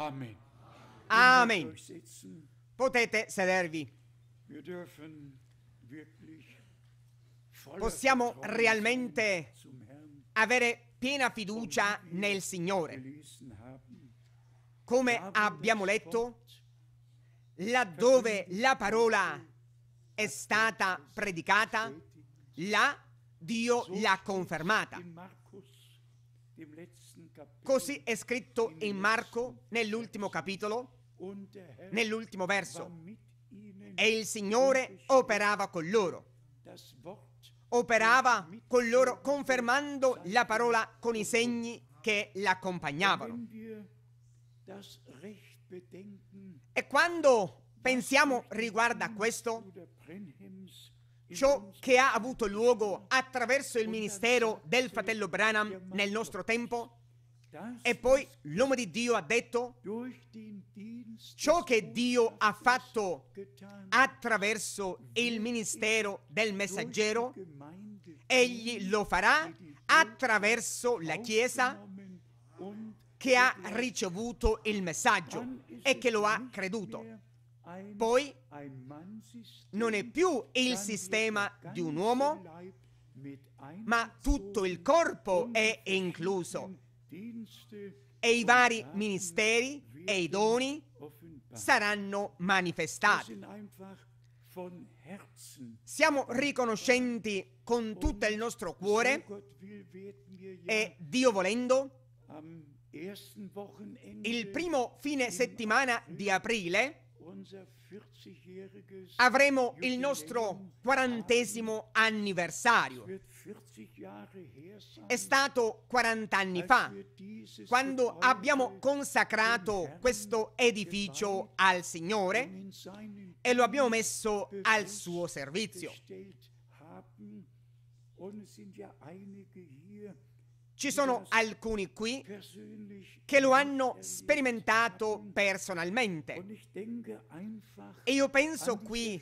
Amen. Amen. Mm, Potete sedervi. Possiamo realmente avere piena fiducia nel Signore. Come abbiamo letto, laddove la parola è stata predicata, là Dio l'ha confermata. Così è scritto in Marco nell'ultimo capitolo, nell'ultimo verso. E il Signore operava con loro. Operava con loro confermando la parola con i segni che l'accompagnavano. E quando pensiamo riguardo a questo, ciò che ha avuto luogo attraverso il ministero del fratello Branham nel nostro tempo, e poi l'uomo di Dio ha detto ciò che Dio ha fatto attraverso il ministero del messaggero, egli lo farà attraverso la Chiesa che ha ricevuto il messaggio e che lo ha creduto. Poi non è più il sistema di un uomo, ma tutto il corpo è incluso e i vari ministeri e i doni saranno manifestati. Siamo riconoscenti con tutto il nostro cuore e Dio volendo, il primo fine settimana di aprile avremo il nostro quarantesimo anniversario è stato 40 anni fa quando abbiamo consacrato questo edificio al Signore um e lo abbiamo messo al suo servizio. Ci sono alcuni qui che lo hanno sperimentato personalmente. E io penso qui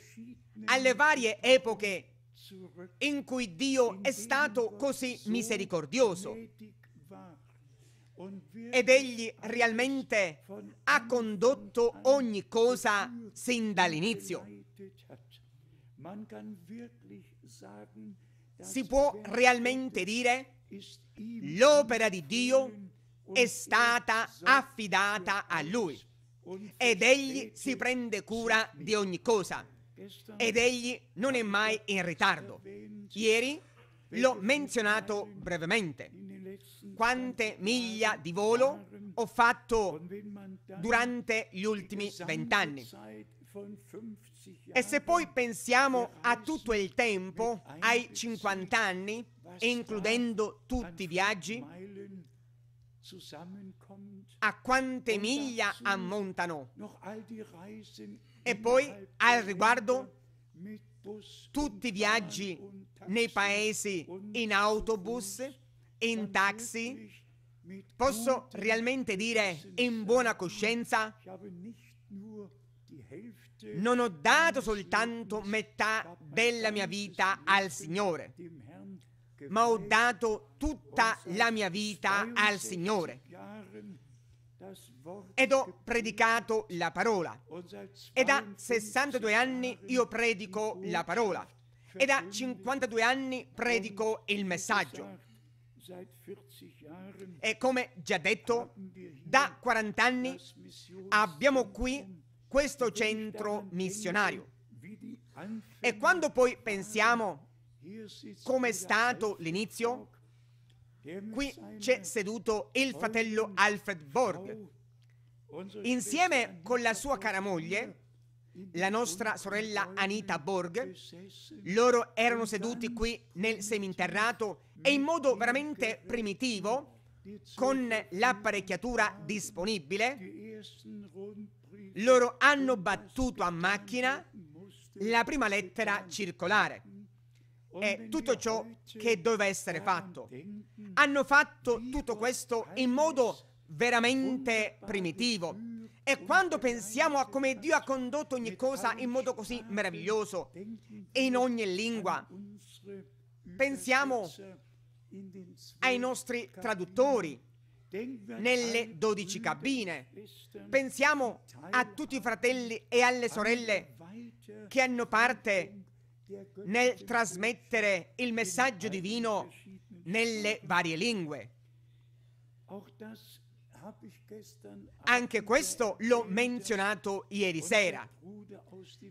alle varie epoche in cui Dio è stato così misericordioso ed egli realmente ha condotto ogni cosa sin dall'inizio. Si può realmente dire l'opera di Dio è stata affidata a lui ed egli si prende cura di ogni cosa ed egli non è mai in ritardo. Ieri l'ho menzionato brevemente. Quante miglia di volo ho fatto durante gli ultimi vent'anni. E se poi pensiamo a tutto il tempo, ai 50 anni, includendo tutti i viaggi, a quante miglia ammontano e poi al riguardo tutti i viaggi nei paesi in autobus, in taxi, posso realmente dire in buona coscienza, non ho dato soltanto metà della mia vita al Signore, ma ho dato tutta la mia vita al Signore ed ho predicato la parola. E da 62 anni io predico la parola. E da 52 anni predico il messaggio. E come già detto, da 40 anni abbiamo qui questo centro missionario. E quando poi pensiamo come è stato l'inizio, Qui c'è seduto il fratello Alfred Borg. Insieme con la sua cara moglie, la nostra sorella Anita Borg, loro erano seduti qui nel seminterrato e in modo veramente primitivo, con l'apparecchiatura disponibile, loro hanno battuto a macchina la prima lettera circolare è tutto ciò che doveva essere fatto. Hanno fatto tutto questo in modo veramente primitivo. E quando pensiamo a come Dio ha condotto ogni cosa in modo così meraviglioso in ogni lingua, pensiamo ai nostri traduttori nelle dodici cabine. Pensiamo a tutti i fratelli e alle sorelle che hanno parte nel trasmettere il messaggio divino nelle varie lingue. Anche questo l'ho menzionato ieri sera,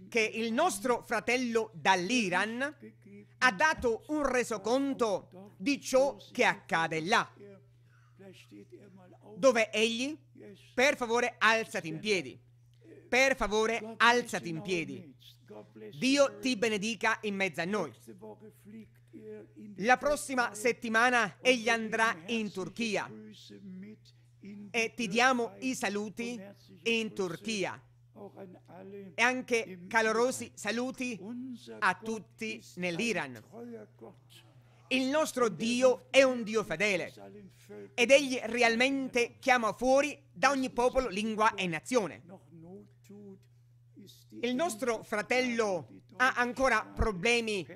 che il nostro fratello dall'Iran ha dato un resoconto di ciò che accade là, dove egli, per favore alzati in piedi, per favore alzati in piedi. Dio ti benedica in mezzo a noi. La prossima settimana egli andrà in Turchia e ti diamo i saluti in Turchia e anche calorosi saluti a tutti nell'Iran. Il nostro Dio è un Dio fedele ed egli realmente chiama fuori da ogni popolo, lingua e nazione. Il nostro fratello ha ancora problemi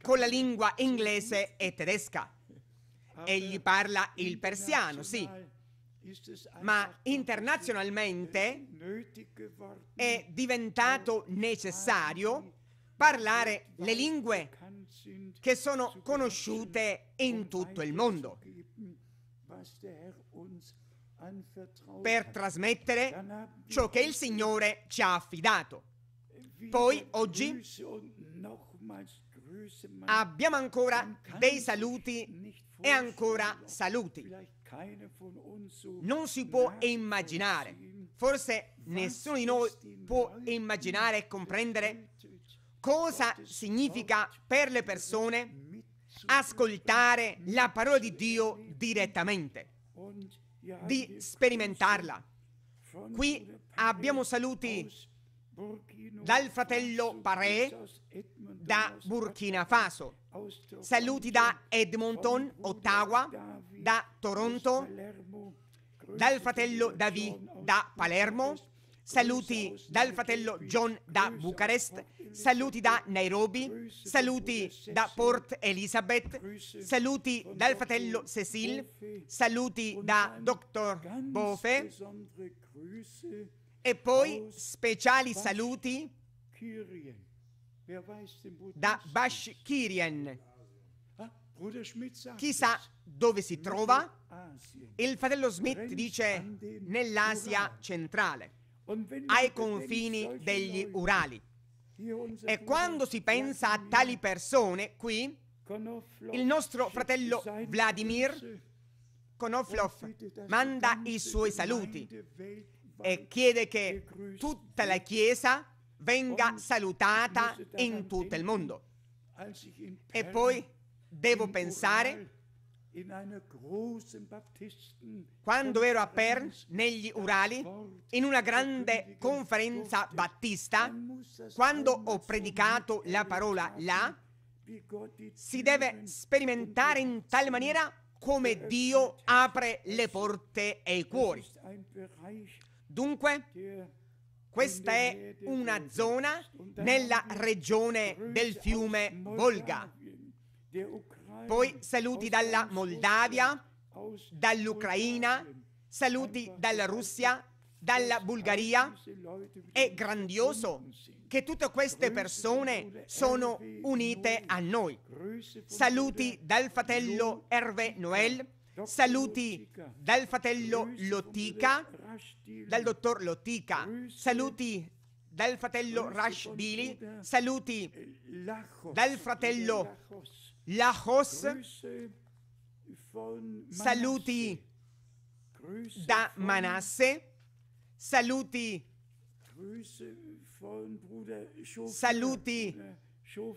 con la lingua inglese e tedesca. Egli parla il persiano, sì, ma internazionalmente è diventato necessario parlare le lingue che sono conosciute in tutto il mondo per trasmettere ciò che il Signore ci ha affidato. Poi oggi abbiamo ancora dei saluti e ancora saluti. Non si può immaginare, forse nessuno di noi può immaginare e comprendere cosa significa per le persone ascoltare la parola di Dio direttamente, di sperimentarla. Qui abbiamo saluti dal fratello Paré da Burkina Faso, saluti da Edmonton, Ottawa, da Toronto, dal fratello David da Palermo, saluti dal fratello John da Bucarest, saluti da Nairobi, saluti da Port Elizabeth, saluti dal fratello Cecil, saluti da Dr. Bofe, e poi speciali saluti da Bashkirien. Ah, Chissà dove si trova. Il fratello Smith dice nell'Asia centrale, ai confini degli Urali. E quando si pensa a tali persone, qui il nostro fratello Vladimir Konoflov manda i suoi saluti e chiede che tutta la Chiesa venga salutata in tutto il mondo. E poi devo pensare, quando ero a Pern, negli Urali, in una grande conferenza battista, quando ho predicato la parola là, si deve sperimentare in tale maniera come Dio apre le porte e i cuori. Dunque, questa è una zona nella regione del fiume Volga. Poi saluti dalla Moldavia, dall'Ucraina, saluti dalla Russia, dalla Bulgaria. È grandioso che tutte queste persone sono unite a noi. Saluti dal fratello Hervé Noel Saluti dal fratello Lotica, dal dottor Lotica. Saluti dal fratello Rashdili. Saluti dal fratello Lajos. Saluti da Manasse. Saluti. Saluti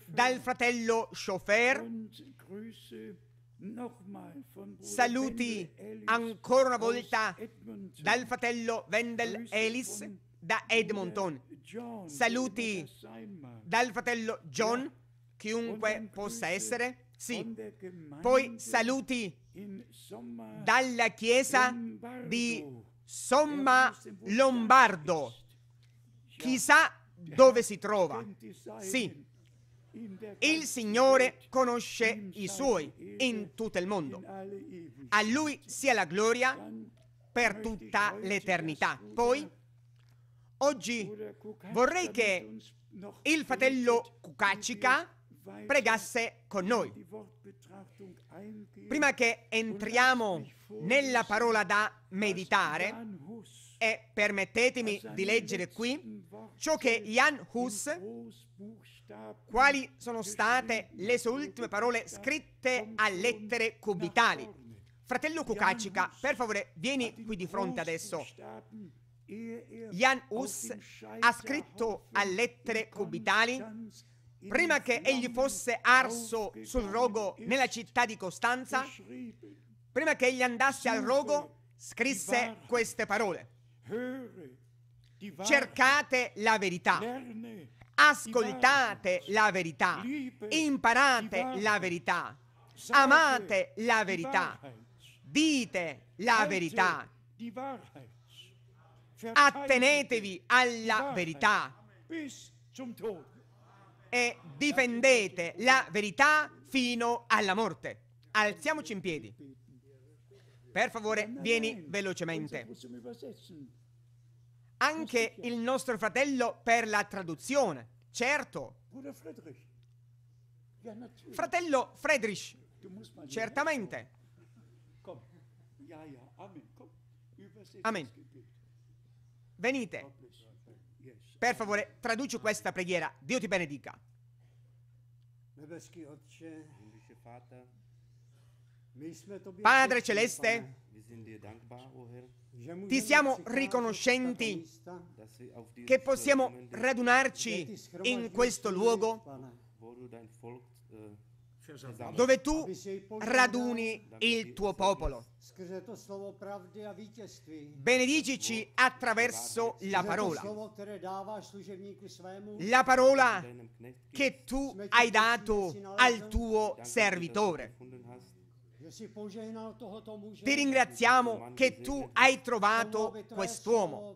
dal fratello Chauffeur. Saluti ancora una volta dal fratello Wendell Ellis da Edmonton. Saluti dal fratello John, chiunque possa essere. Sì. Poi saluti dalla chiesa di Somma Lombardo. Chissà dove si trova. Sì. Il Signore conosce i suoi in tutto il mondo. A Lui sia la gloria per tutta l'eternità. Poi, oggi vorrei che il fratello Kukachika pregasse con noi. Prima che entriamo nella parola da meditare, e permettetemi di leggere qui ciò che Jan Hus quali sono state le sue ultime parole scritte a lettere cubitali? Fratello Kukacica, per favore, vieni qui di fronte adesso. Jan Hus ha scritto a lettere cubitali prima che egli fosse arso sul rogo nella città di Costanza, prima che egli andasse al rogo, scrisse queste parole. Cercate la verità, Ascoltate la verità, imparate la verità, amate la verità, dite la verità, attenetevi alla verità e difendete la verità fino alla morte. Alziamoci in piedi. Per favore, vieni velocemente anche il nostro fratello per la traduzione, certo. Fratello Friedrich, certamente. Amen. Venite. Per favore, traduci questa preghiera. Dio ti benedica. Padre Celeste, ti siamo riconoscenti che possiamo radunarci in questo luogo dove tu raduni il tuo popolo. Benedicici attraverso la parola. La parola che tu hai dato al tuo servitore. Ti ringraziamo che tu hai trovato quest'uomo,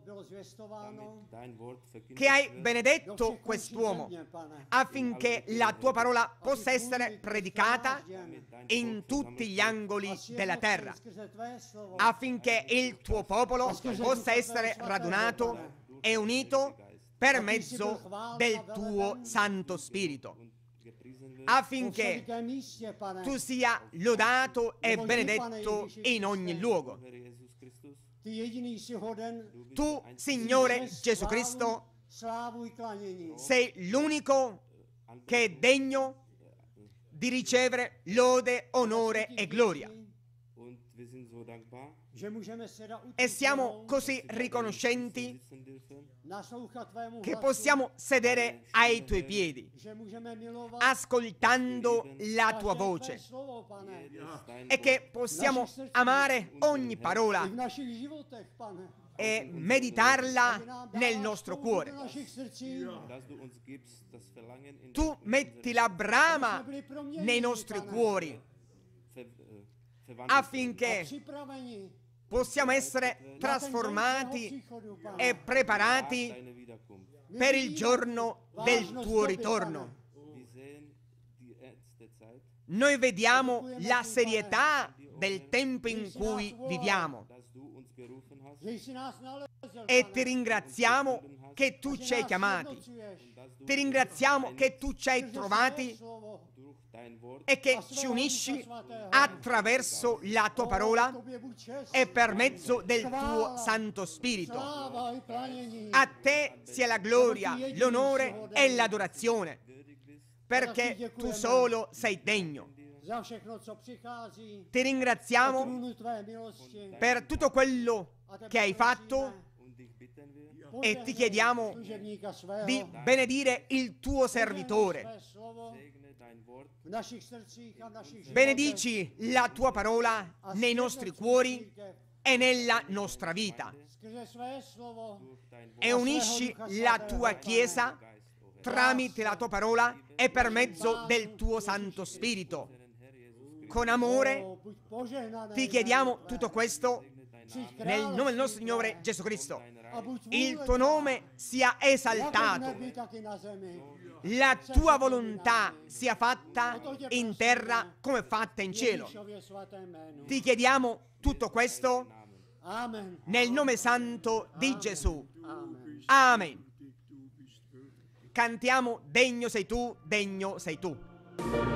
che hai benedetto quest'uomo affinché la tua parola possa essere predicata in tutti gli angoli della terra, affinché il tuo popolo possa essere radunato e unito per mezzo del tuo Santo Spirito affinché tu sia lodato e benedetto in ogni luogo. Tu, Signore Gesù Cristo, sei l'unico che è degno di ricevere lode, onore e gloria. E siamo così riconoscenti che possiamo sedere ai tuoi piedi, ascoltando la tua voce e che possiamo amare ogni parola e meditarla nel nostro cuore. Tu metti la brama nei nostri cuori affinché possiamo essere trasformati e preparati per il giorno del tuo ritorno. Eh, Noi vediamo la serietà del tempo in cui viviamo e ti ringraziamo che tu ci hai chiamati, ti ringraziamo che tu ci hai trovati e che ci unisci attraverso la tua parola e per mezzo del tuo Santo Spirito. A te sia la gloria, l'onore e l'adorazione, perché tu solo sei degno. Ti ringraziamo per tutto quello che hai fatto e ti chiediamo di benedire il tuo servitore Benedici la tua parola nei nostri cuori e nella nostra vita. E unisci la tua Chiesa tramite la tua parola e per mezzo del tuo Santo Spirito. Con amore ti chiediamo tutto questo nel nome del nostro Signore Gesù Cristo. Il tuo nome sia esaltato la tua volontà sia fatta in terra come fatta in cielo. Ti chiediamo tutto questo nel nome santo di Gesù. Amen. Cantiamo Degno sei tu, degno sei tu.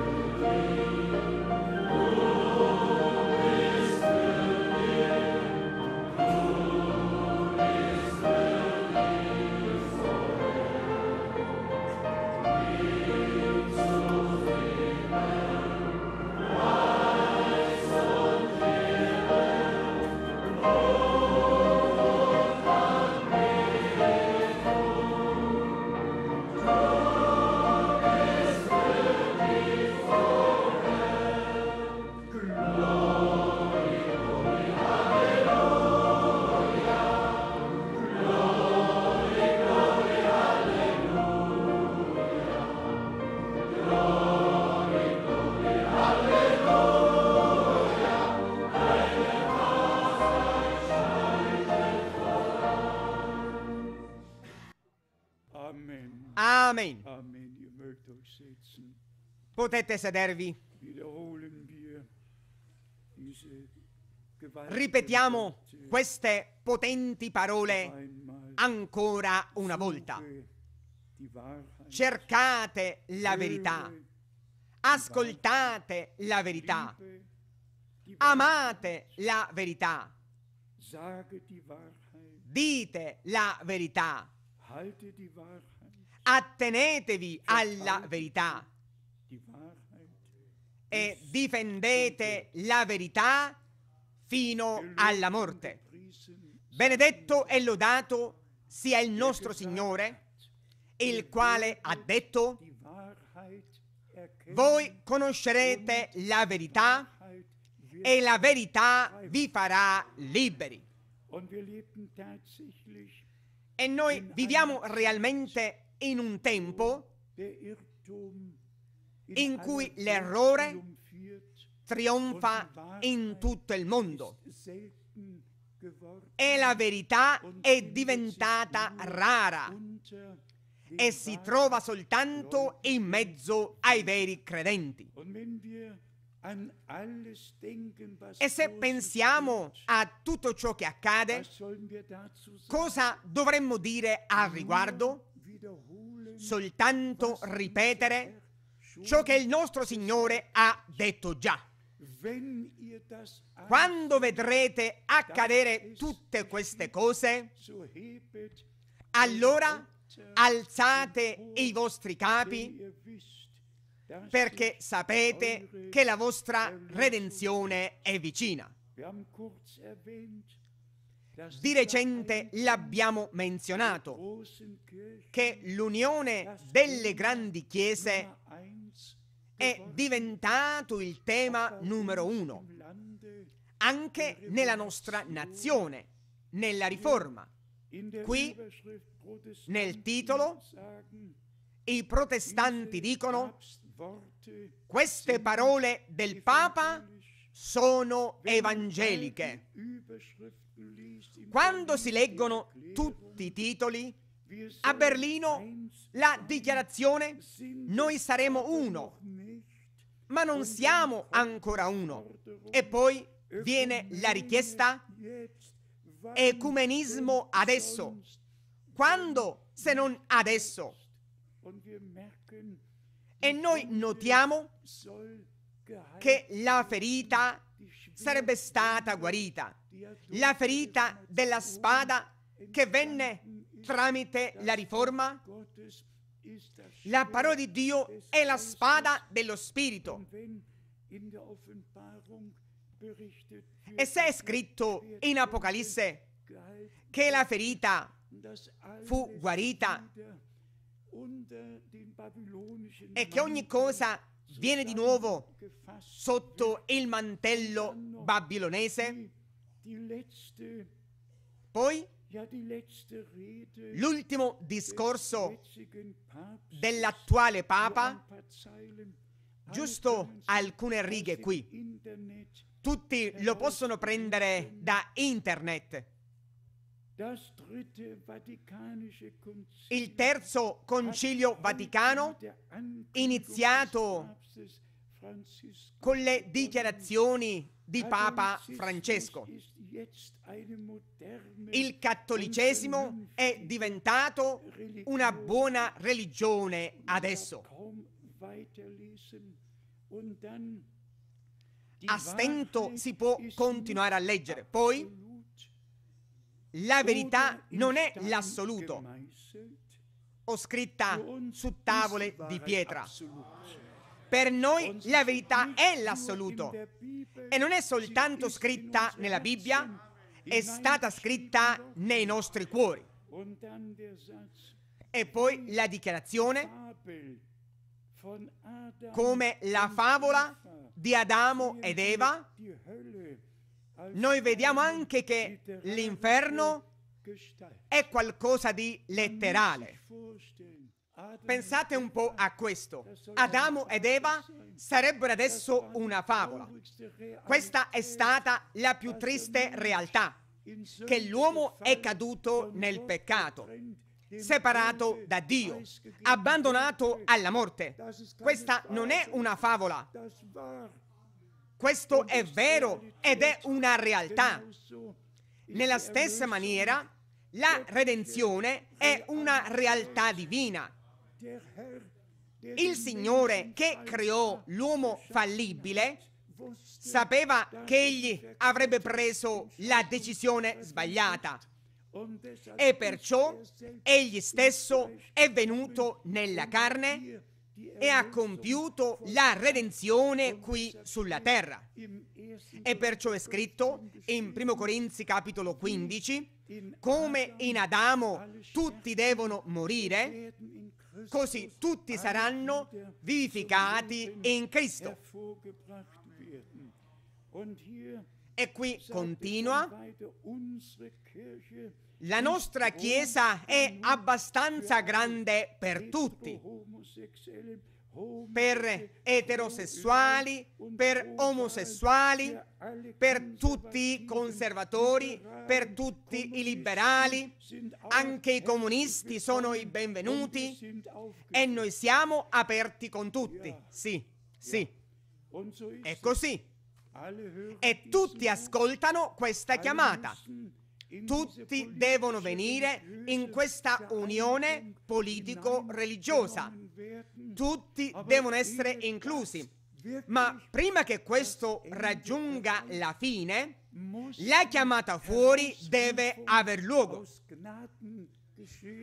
Potete sedervi. Ripetiamo queste potenti parole ancora una volta. Cercate la verità, ascoltate la verità, amate la verità, dite la verità, attenetevi alla verità e difendete la verità fino alla morte. Benedetto e lodato sia il nostro Signore, il quale ha detto, voi conoscerete la verità e la verità vi farà liberi. E noi viviamo realmente in un tempo in cui l'errore trionfa in tutto il mondo e la verità è diventata rara e si trova soltanto in mezzo ai veri credenti. E se pensiamo a tutto ciò che accade, cosa dovremmo dire al riguardo? Soltanto ripetere ciò che il nostro Signore ha detto già. Quando vedrete accadere tutte queste cose, allora alzate i vostri capi perché sapete che la vostra redenzione è vicina. Di recente l'abbiamo menzionato, che l'unione delle grandi chiese è diventato il tema numero uno, anche nella nostra nazione, nella riforma. Qui, nel titolo, i protestanti dicono, queste parole del Papa sono evangeliche. Quando si leggono tutti i titoli, a Berlino la dichiarazione noi saremo uno, ma non siamo ancora uno. E poi viene la richiesta ecumenismo adesso. Quando se non adesso? E noi notiamo che la ferita sarebbe stata guarita la ferita della spada che venne tramite la riforma? La parola di Dio è la spada dello Spirito. E se è scritto in Apocalisse che la ferita fu guarita e che ogni cosa viene di nuovo sotto il mantello babilonese, poi l'ultimo discorso dell'attuale Papa, giusto alcune righe qui. Tutti lo possono prendere da internet. Il terzo concilio vaticano, iniziato con le dichiarazioni di Papa Francesco. Il cattolicesimo è diventato una buona religione adesso. A stento si può continuare a leggere. Poi la verità non è l'assoluto o scritta su tavole di pietra. Per noi la verità è l'assoluto e non è soltanto scritta nella Bibbia, è stata scritta nei nostri cuori. E poi la dichiarazione come la favola di Adamo ed Eva, noi vediamo anche che l'inferno è qualcosa di letterale. Pensate un po' a questo. Adamo ed Eva sarebbero adesso una favola. Questa è stata la più triste realtà, che l'uomo è caduto nel peccato, separato da Dio, abbandonato alla morte. Questa non è una favola. Questo è vero ed è una realtà. Nella stessa maniera, la redenzione è una realtà divina il Signore che creò l'uomo fallibile sapeva che er egli avrebbe preso la decisione sbagliata er e perciò er egli stesso è venuto nella carne e ha compiuto la redenzione qui sulla terra. E perciò è scritto in 1 Corinzi capitolo 15, come in Adamo tutti devono morire, Così tutti saranno vivificati in Cristo. E qui continua. La nostra Chiesa è abbastanza grande per tutti per eterosessuali, per omosessuali, per tutti i conservatori, per tutti i liberali, anche i comunisti sono i benvenuti e noi siamo aperti con tutti, sì, sì, è così. E tutti ascoltano questa chiamata. Tutti devono venire in questa unione politico-religiosa tutti devono essere inclusi. Ma prima che questo raggiunga la fine, la chiamata fuori deve aver luogo.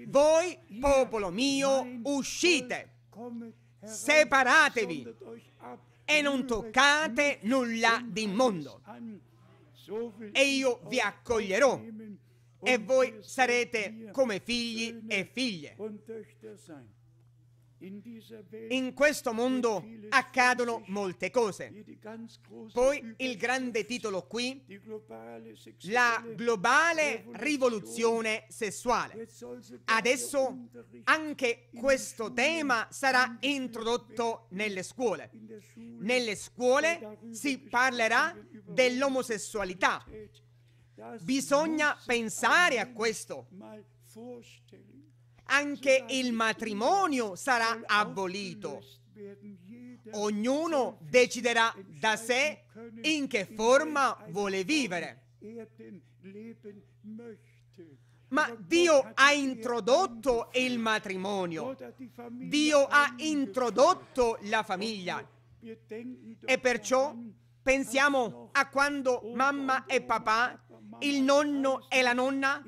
Voi, popolo mio, uscite, separatevi e non toccate nulla di mondo. E io vi accoglierò e voi sarete come figli e figlie. In questo mondo accadono molte cose. Poi il grande titolo qui, la globale rivoluzione sessuale. Adesso anche questo tema sarà introdotto nelle scuole. Nelle scuole si parlerà dell'omosessualità. Bisogna pensare a questo. Anche il matrimonio sarà abolito. Ognuno deciderà da sé in che forma vuole vivere. Ma Dio ha introdotto il matrimonio, Dio ha introdotto la famiglia e perciò Pensiamo a quando mamma e papà, il nonno e la nonna,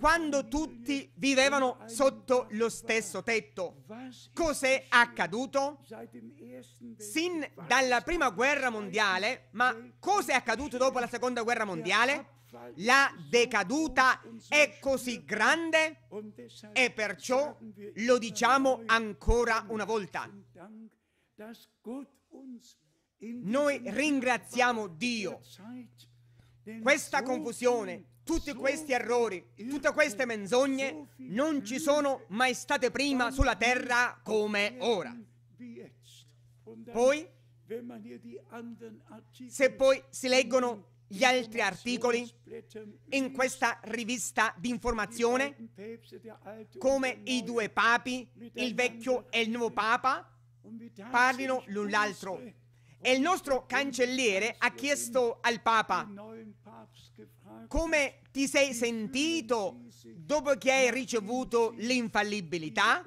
quando tutti vivevano sotto lo stesso tetto. Cos'è accaduto? Sin dalla prima guerra mondiale, ma cos'è accaduto dopo la seconda guerra mondiale? La decaduta è così grande e perciò lo diciamo ancora una volta. Noi ringraziamo Dio. Questa confusione, tutti questi errori, tutte queste menzogne non ci sono mai state prima sulla terra come ora. Poi, se poi si leggono gli altri articoli in questa rivista di informazione, come i due papi, il vecchio e il nuovo papa, parlino l'un l'altro e il nostro cancelliere ha chiesto al Papa come ti sei sentito dopo che hai ricevuto l'infallibilità.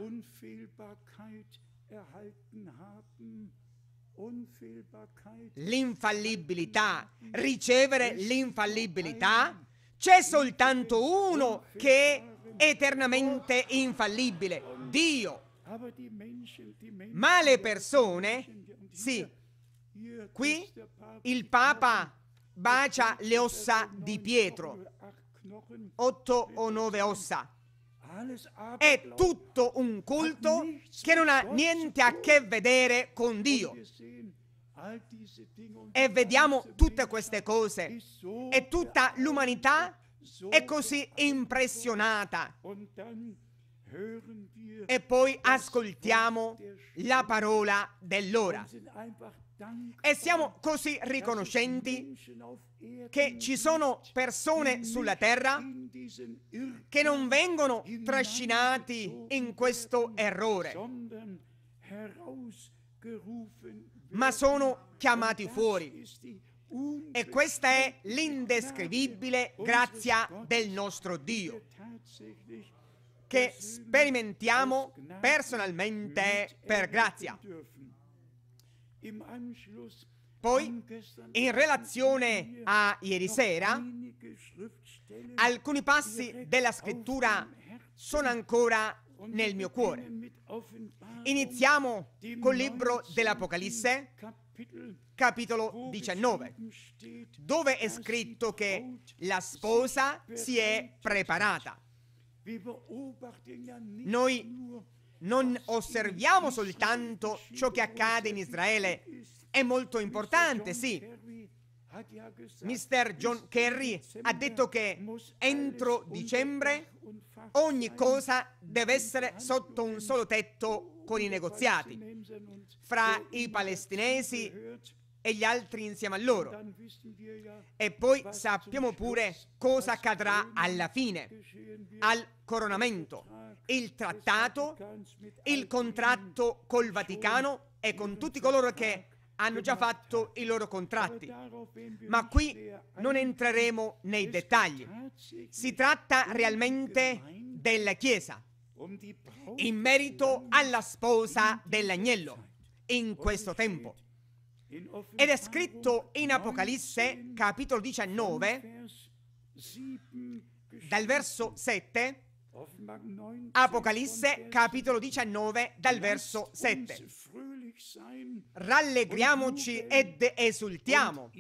L'infallibilità, ricevere l'infallibilità, c'è soltanto uno che è eternamente infallibile, Dio. Ma le persone, sì, Qui il Papa bacia le ossa di Pietro, otto o nove ossa. È tutto un culto che non ha niente a che vedere con Dio. E vediamo tutte queste cose e tutta l'umanità è così impressionata. E poi ascoltiamo la parola dell'ora. E siamo così riconoscenti che ci sono persone sulla terra che non vengono trascinati in questo errore, ma sono chiamati fuori. E questa è l'indescrivibile grazia del nostro Dio che sperimentiamo personalmente per grazia. Poi, in relazione a ieri sera, alcuni passi della scrittura sono ancora nel mio cuore. Iniziamo col libro dell'Apocalisse, capitolo 19, dove è scritto che la sposa si è preparata. Noi non osserviamo soltanto ciò che accade in Israele. È molto importante, sì. Mister John Kerry ha detto che entro dicembre ogni cosa deve essere sotto un solo tetto con i negoziati fra i palestinesi e gli altri insieme a loro. E poi sappiamo pure cosa accadrà alla fine, al coronamento, il trattato, il contratto col Vaticano e con tutti coloro che hanno già fatto i loro contratti. Ma qui non entreremo nei dettagli. Si tratta realmente della Chiesa in merito alla sposa dell'agnello in questo tempo. Ed è scritto in Apocalisse, capitolo 19, dal verso 7, Apocalisse, capitolo 19, dal verso 7. Rallegriamoci ed esultiamo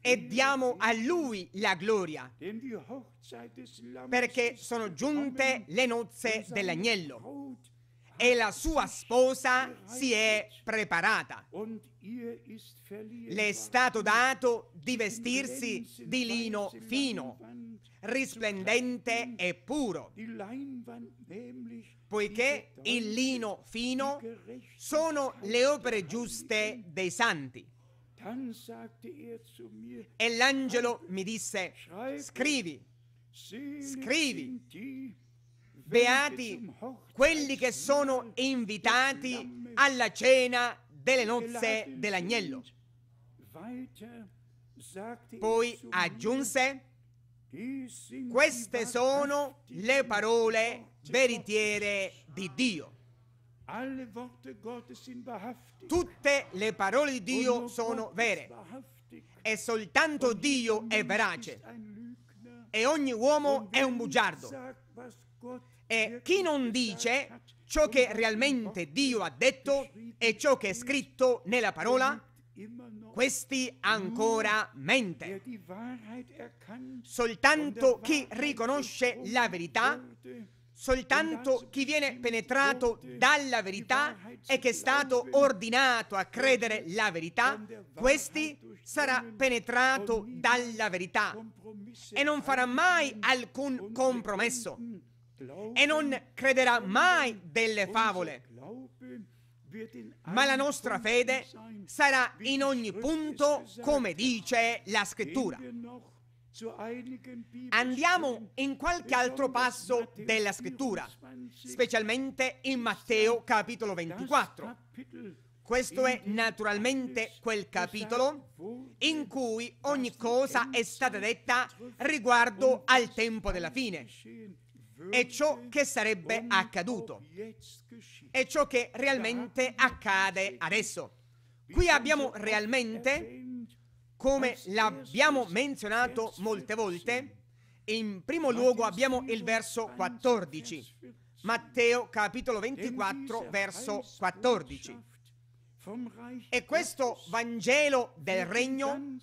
e diamo a Lui la gloria, perché sono giunte le nozze dell'agnello e la sua sposa si è preparata. Le è stato dato di vestirsi di lino fino, risplendente e puro, poiché il lino fino sono le opere giuste dei santi. Er e l'angelo mi disse, scrivi, scrivi, beati quelli che sono invitati alla cena delle nozze dell'agnello. Poi aggiunse, queste sono le parole veritiere di Dio. Tutte le parole di Dio sono vere e soltanto Dio è verace e ogni uomo è un bugiardo. E chi non dice ciò che realmente Dio ha detto e ciò che è scritto nella parola, questi ancora mente. Soltanto chi riconosce la verità, soltanto chi viene penetrato dalla verità e che è stato ordinato a credere la verità, questi sarà penetrato dalla verità e non farà mai alcun compromesso e non crederà mai delle favole, ma la nostra fede sarà in ogni punto come dice la scrittura. Andiamo in qualche altro passo della scrittura, specialmente in Matteo capitolo 24. Questo è naturalmente quel capitolo in cui ogni cosa è stata detta riguardo al tempo della fine è ciò che sarebbe accaduto, è ciò che realmente accade adesso. Qui abbiamo realmente, come l'abbiamo menzionato molte volte, in primo luogo abbiamo il verso 14, Matteo capitolo 24 verso 14. E questo Vangelo del Regno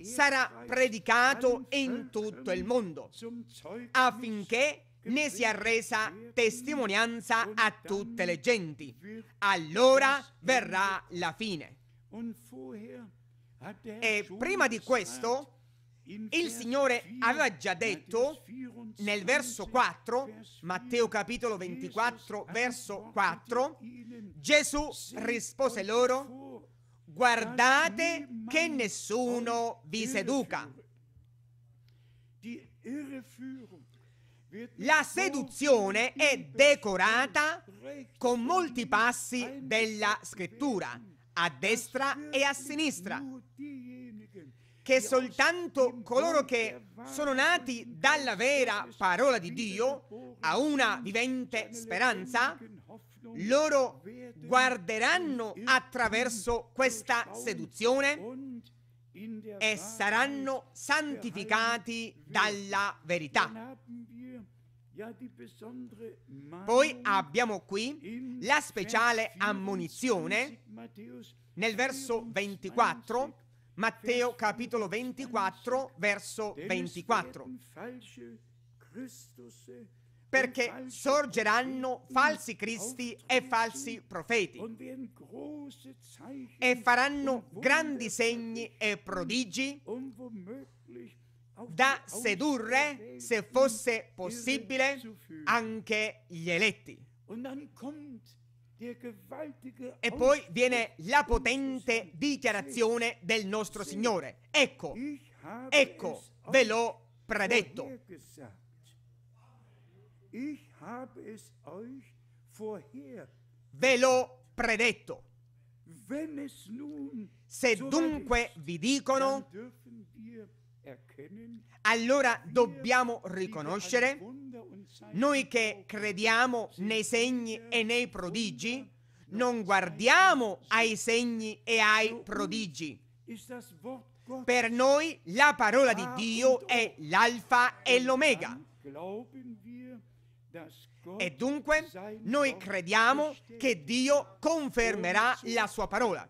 sarà predicato in tutto il mondo affinché né si è resa testimonianza a tutte le genti. Allora verrà la fine. E prima di questo, il Signore aveva già detto nel verso 4, Matteo capitolo 24, verso 4, Gesù rispose loro, guardate che nessuno vi seduca. La seduzione è decorata con molti passi della scrittura, a destra e a sinistra, che soltanto coloro che sono nati dalla vera parola di Dio, a una vivente speranza, loro guarderanno attraverso questa seduzione e saranno santificati dalla verità. Poi abbiamo qui la speciale ammonizione nel verso 24, Matteo capitolo 24, verso 24. Perché sorgeranno falsi cristi e falsi profeti e faranno grandi segni e prodigi da sedurre, se fosse possibile, anche gli eletti. E poi viene la potente dichiarazione del nostro Signore. Ecco, ecco, ve l'ho predetto. Ve l'ho predetto. Se dunque vi dicono, allora dobbiamo riconoscere, noi che crediamo nei segni e nei prodigi, non guardiamo ai segni e ai prodigi. Per noi la parola di Dio è l'alfa e l'omega. E dunque noi crediamo che Dio confermerà la sua parola,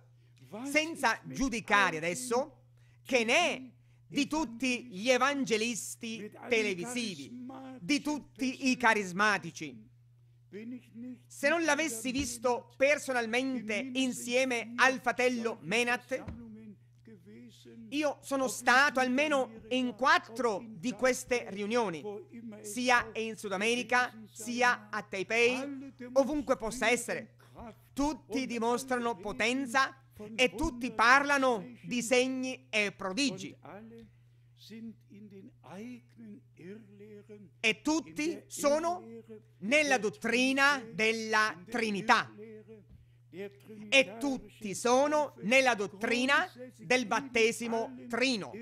senza giudicare adesso che ne è di tutti gli evangelisti televisivi, di tutti i carismatici. Se non l'avessi visto personalmente insieme al fratello Menat, io sono stato almeno in quattro di queste riunioni, sia in Sud America, sia a Taipei, ovunque possa essere. Tutti dimostrano potenza e tutti parlano di segni e prodigi. E tutti sono nella dottrina della Trinità e tutti sono nella dottrina del battesimo trino.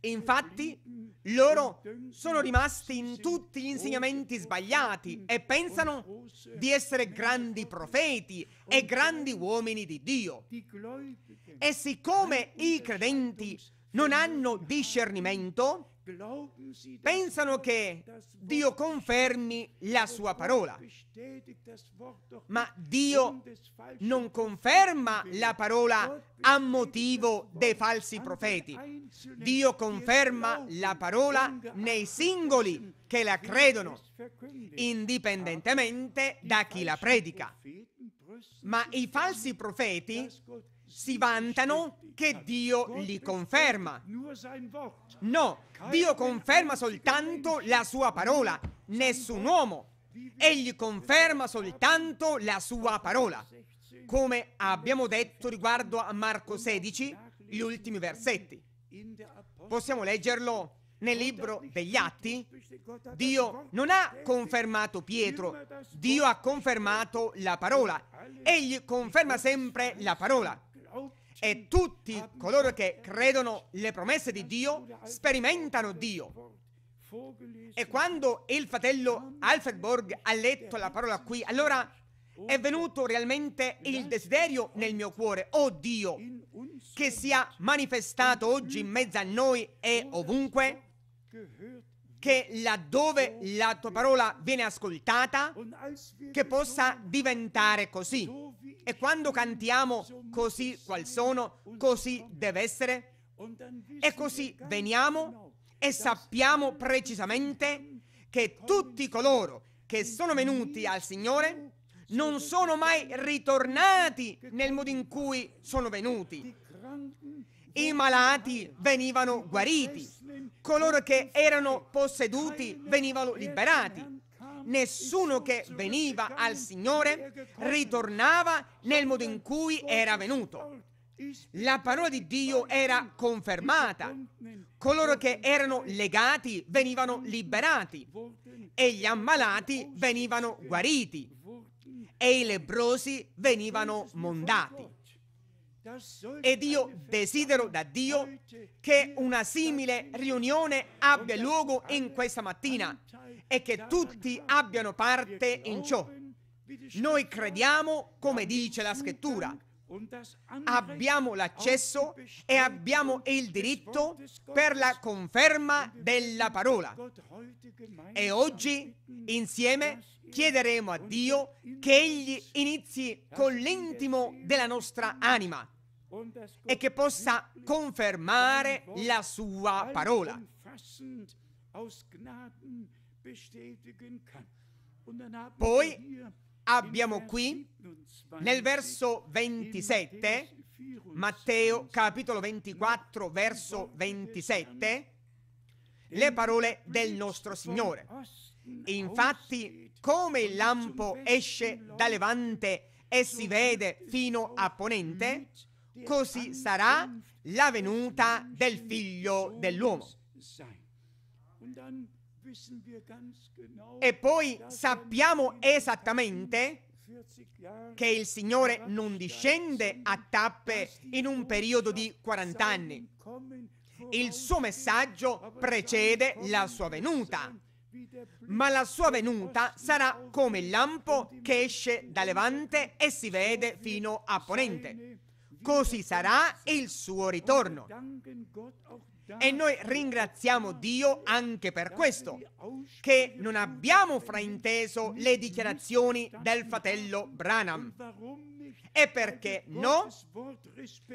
Infatti, loro sono rimasti in tutti gli insegnamenti sbagliati e pensano di essere grandi profeti e grandi uomini di Dio. E siccome i credenti non hanno discernimento, pensano che Dio confermi la sua parola. Ma Dio non conferma la parola a motivo dei falsi profeti. Dio conferma la parola nei singoli che la credono, indipendentemente da chi la predica. Ma i falsi profeti si vantano che Dio li conferma. No, Dio conferma soltanto la sua parola, nessun uomo. Egli conferma soltanto la sua parola. Come abbiamo detto riguardo a Marco 16, gli ultimi versetti. Possiamo leggerlo nel libro degli Atti, Dio non ha confermato Pietro, Dio ha confermato la parola. Egli conferma sempre la parola. E tutti coloro che credono le promesse di Dio sperimentano Dio. E quando il fratello Alfred Borg ha letto la parola qui, allora è venuto realmente il desiderio nel mio cuore, oh Dio, che sia manifestato oggi in mezzo a noi e ovunque, che laddove la tua parola viene ascoltata, che possa diventare così. E quando cantiamo così qual sono, così deve essere, e così veniamo e sappiamo precisamente che tutti coloro che sono venuti al Signore non sono mai ritornati nel modo in cui sono venuti i malati venivano guariti, coloro che erano posseduti venivano liberati. Nessuno che veniva al Signore ritornava nel modo in cui era venuto. La parola di Dio era confermata. Coloro che erano legati venivano liberati e gli ammalati venivano guariti e i lebrosi venivano mondati. Ed io desidero da Dio che una simile riunione abbia luogo in questa mattina e che tutti abbiano parte in ciò. Noi crediamo come dice la scrittura. Abbiamo l'accesso e abbiamo il diritto per la conferma della parola. E oggi insieme chiederemo a Dio che Egli inizi con l'intimo della nostra anima e che possa confermare la sua parola. Poi abbiamo qui nel verso 27, Matteo capitolo 24, verso 27, le parole del nostro Signore. Infatti, come il lampo esce da levante e si vede fino a ponente, Così sarà la venuta del figlio dell'uomo. E poi sappiamo esattamente che il Signore non discende a tappe in un periodo di 40 anni. Il suo messaggio precede la sua venuta, ma la sua venuta sarà come il lampo che esce da levante e si vede fino a ponente. Così sarà il suo ritorno. E noi ringraziamo Dio anche per questo, che non abbiamo frainteso le dichiarazioni del fratello Branham. E perché no?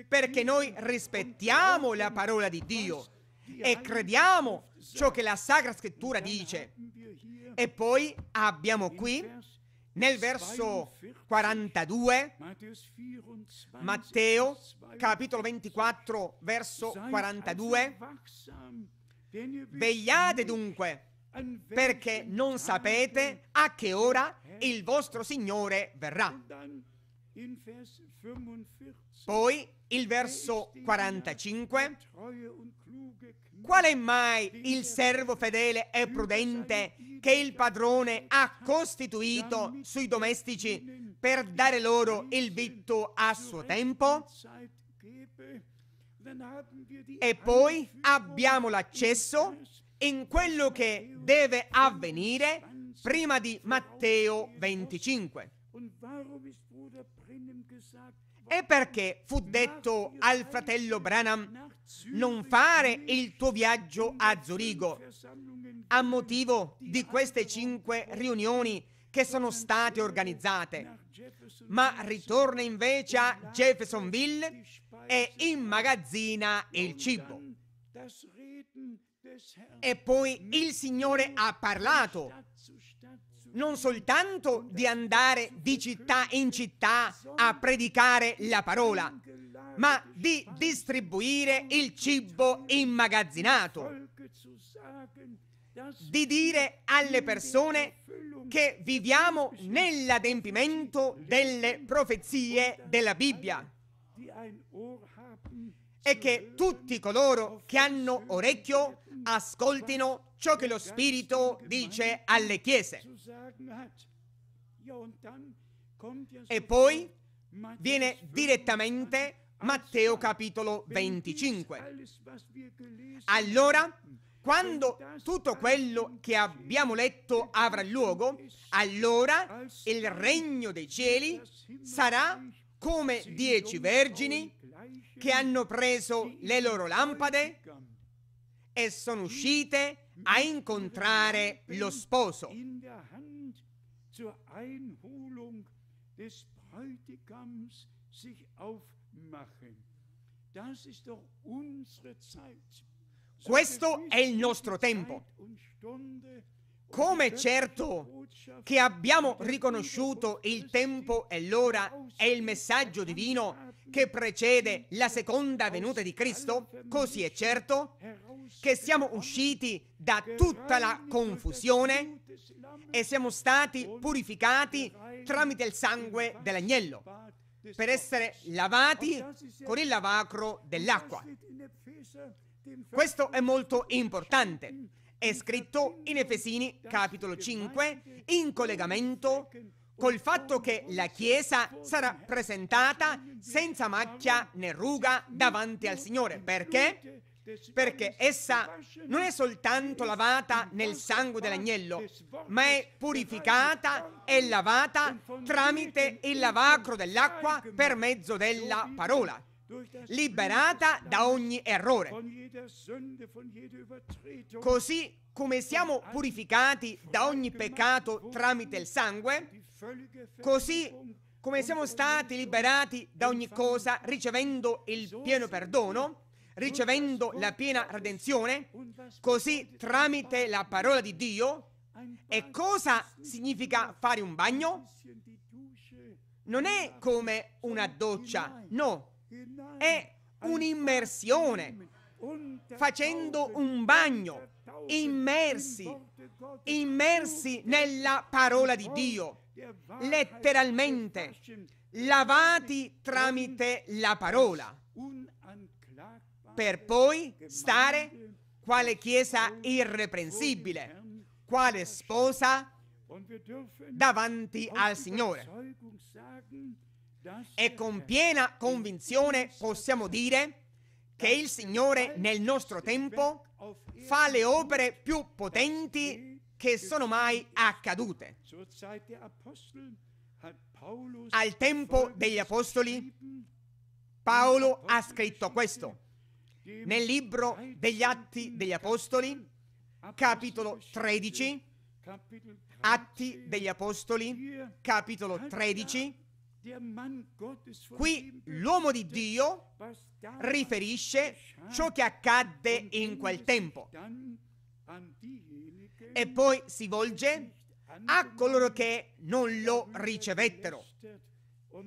Perché noi rispettiamo la parola di Dio e crediamo ciò che la Sacra Scrittura dice. E poi abbiamo qui nel verso 42, Matteo capitolo 24, verso 42, vegliate dunque perché non sapete a che ora il vostro Signore verrà. Poi il verso 45. è mai il servo fedele e prudente che il padrone ha costituito sui domestici per dare loro il vitto a suo tempo? E poi abbiamo l'accesso in quello che deve avvenire prima di Matteo 25. E perché fu detto al fratello Branham non fare il tuo viaggio a Zurigo a motivo di queste cinque riunioni che sono state organizzate, ma ritorna invece a Jeffersonville e immagazzina il cibo. E poi il Signore ha parlato non soltanto di andare di città in città a predicare la parola, ma di distribuire il cibo immagazzinato, di dire alle persone che viviamo nell'adempimento delle profezie della Bibbia e che tutti coloro che hanno orecchio ascoltino ciò che lo Spirito dice alle chiese. E poi viene direttamente Matteo capitolo 25. Allora, quando tutto quello che abbiamo letto avrà luogo, allora il regno dei cieli sarà come dieci vergini che hanno preso le loro lampade e sono uscite a incontrare lo sposo. Questo è il nostro tempo. Come certo che abbiamo riconosciuto il tempo e l'ora e il messaggio divino che precede la seconda venuta di Cristo, così è certo che siamo usciti da tutta la confusione e siamo stati purificati tramite il sangue dell'agnello per essere lavati con il lavacro dell'acqua. Questo è molto importante. È scritto in Efesini capitolo 5 in collegamento col fatto che la Chiesa sarà presentata senza macchia né ruga davanti al Signore. Perché? perché essa non è soltanto lavata nel sangue dell'agnello, ma è purificata e lavata tramite il lavacro dell'acqua per mezzo della parola, liberata da ogni errore. Così come siamo purificati da ogni peccato tramite il sangue, così come siamo stati liberati da ogni cosa ricevendo il pieno perdono, ricevendo la piena redenzione, così tramite la parola di Dio. E cosa significa fare un bagno? Non è come una doccia, no, è un'immersione, facendo un bagno, immersi, immersi nella parola di Dio, letteralmente, lavati tramite la parola per poi stare quale chiesa irreprensibile, quale sposa davanti al Signore. E con piena convinzione possiamo dire che il Signore nel nostro tempo fa le opere più potenti che sono mai accadute. Al tempo degli Apostoli, Paolo ha scritto questo nel libro degli Atti degli Apostoli, capitolo 13, Atti degli Apostoli, capitolo 13, Qui l'uomo di Dio riferisce ciò che accadde in quel tempo e poi si volge a coloro che non lo ricevettero,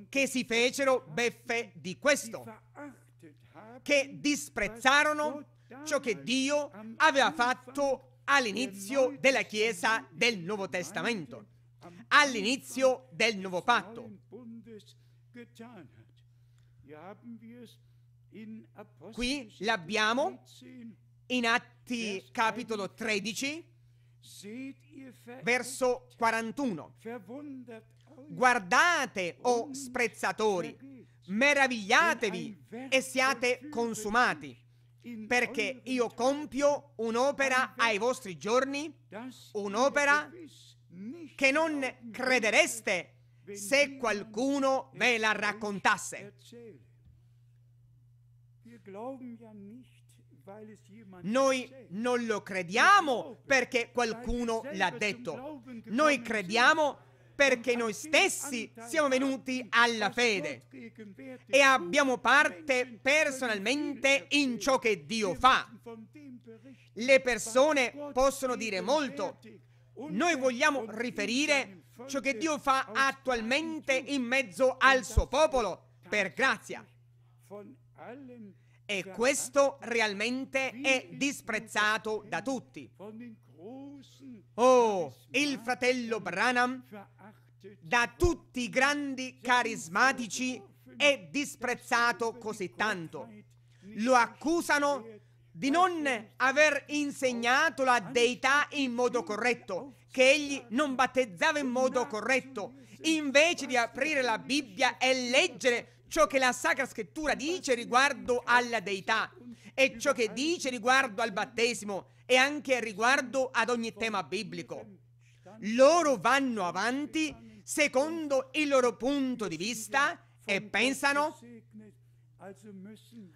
che si fecero beffe di questo che disprezzarono ciò che Dio aveva fatto all'inizio della Chiesa del Nuovo Testamento, all'inizio del Nuovo Patto. Qui l'abbiamo in Atti capitolo 13, verso 41. Guardate, o oh sprezzatori, meravigliatevi e siate consumati, perché io compio un'opera ai vostri giorni, un'opera che non credereste se qualcuno ve la raccontasse. Noi non lo crediamo perché qualcuno l'ha detto. Noi crediamo perché noi stessi siamo venuti alla fede e abbiamo parte personalmente in ciò che Dio fa. Le persone possono dire molto. Noi vogliamo riferire ciò che Dio fa attualmente in mezzo al suo popolo per grazia. E questo realmente è disprezzato da tutti. Oh, il fratello Branham, da tutti i grandi carismatici, è disprezzato così tanto. Lo accusano di non aver insegnato la deità in modo corretto, che egli non battezzava in modo corretto. Invece di aprire la Bibbia e leggere ciò che la Sacra Scrittura dice riguardo alla deità e ciò che dice riguardo al battesimo e anche riguardo ad ogni tema biblico. Loro vanno avanti secondo il loro punto di vista e pensano,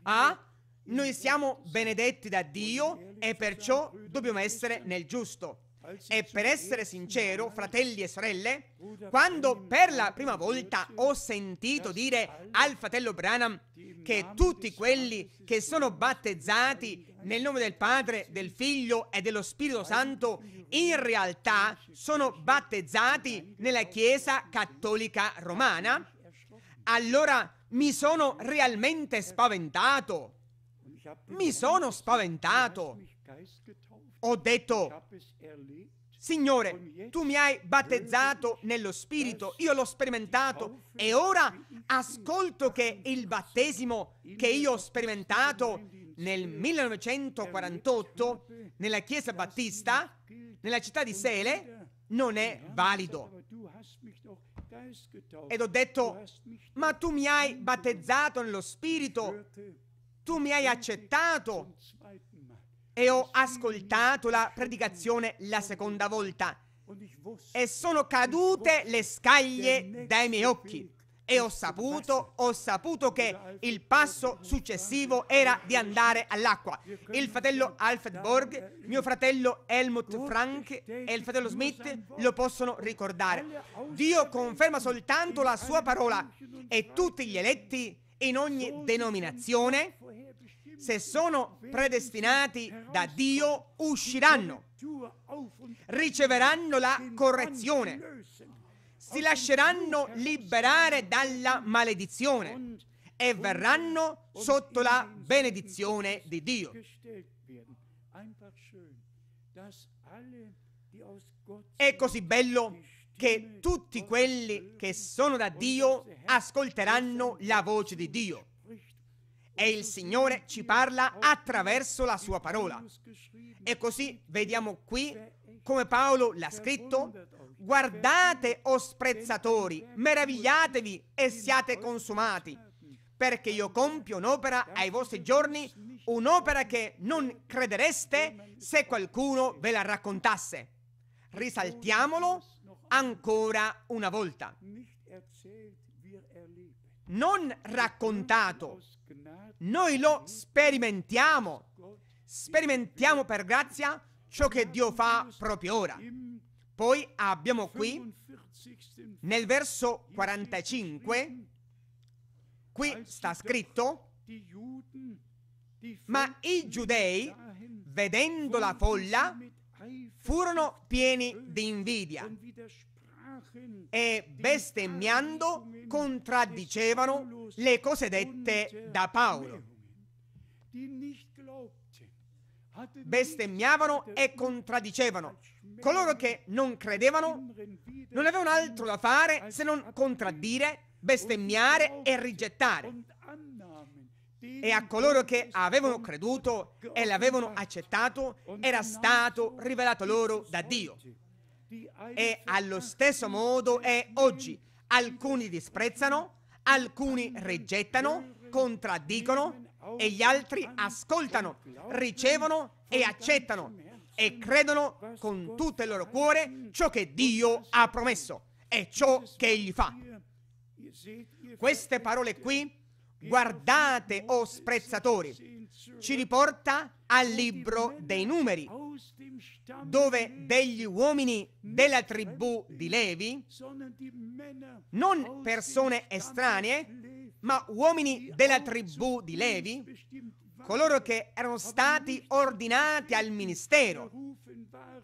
ah, noi siamo benedetti da Dio e perciò dobbiamo essere nel giusto. E per essere sincero, fratelli e sorelle, quando per la prima volta ho sentito dire al fratello Branham che tutti quelli che sono battezzati nel nome del Padre, del Figlio e dello Spirito Santo in realtà sono battezzati nella Chiesa Cattolica Romana, allora mi sono realmente spaventato. Mi sono spaventato. Ho detto, Signore, tu mi hai battezzato nello Spirito, io l'ho sperimentato e ora ascolto che il battesimo che io ho sperimentato nel 1948 nella Chiesa Battista, nella città di Sele, non è valido. Ed ho detto, ma tu mi hai battezzato nello Spirito, tu mi hai accettato e ho ascoltato la predicazione la seconda volta e sono cadute le scaglie dai miei occhi e ho saputo, ho saputo che il passo successivo era di andare all'acqua. Il fratello Alfred Borg, mio fratello Helmut Frank e il fratello Smith lo possono ricordare. Dio conferma soltanto la sua parola e tutti gli eletti in ogni denominazione se sono predestinati da Dio, usciranno, riceveranno la correzione, si lasceranno liberare dalla maledizione e verranno sotto la benedizione di Dio. È così bello che tutti quelli che sono da Dio ascolteranno la voce di Dio e il Signore ci parla attraverso la sua parola. E così vediamo qui come Paolo l'ha scritto, guardate o oh sprezzatori, meravigliatevi e siate consumati, perché io compio un'opera ai vostri giorni, un'opera che non credereste se qualcuno ve la raccontasse. Risaltiamolo ancora una volta non raccontato, noi lo sperimentiamo. Sperimentiamo per grazia ciò che Dio fa proprio ora. Poi abbiamo qui, nel verso 45, qui sta scritto, ma i giudei, vedendo la folla, furono pieni di invidia e bestemmiando contraddicevano le cose dette da Paolo. Bestemmiavano e contraddicevano. Coloro che non credevano non avevano altro da fare se non contraddire, bestemmiare e rigettare. E a coloro che avevano creduto e l'avevano accettato era stato rivelato loro da Dio. E allo stesso modo è oggi. Alcuni disprezzano, Alcuni rigettano, contraddicono e gli altri ascoltano, ricevono e accettano e credono con tutto il loro cuore ciò che Dio ha promesso e ciò che egli fa. Queste parole qui, guardate o oh sprezzatori, ci riporta al libro dei numeri, dove degli uomini della tribù di Levi, non persone estranee, ma uomini della tribù di Levi, coloro che erano stati ordinati al ministero,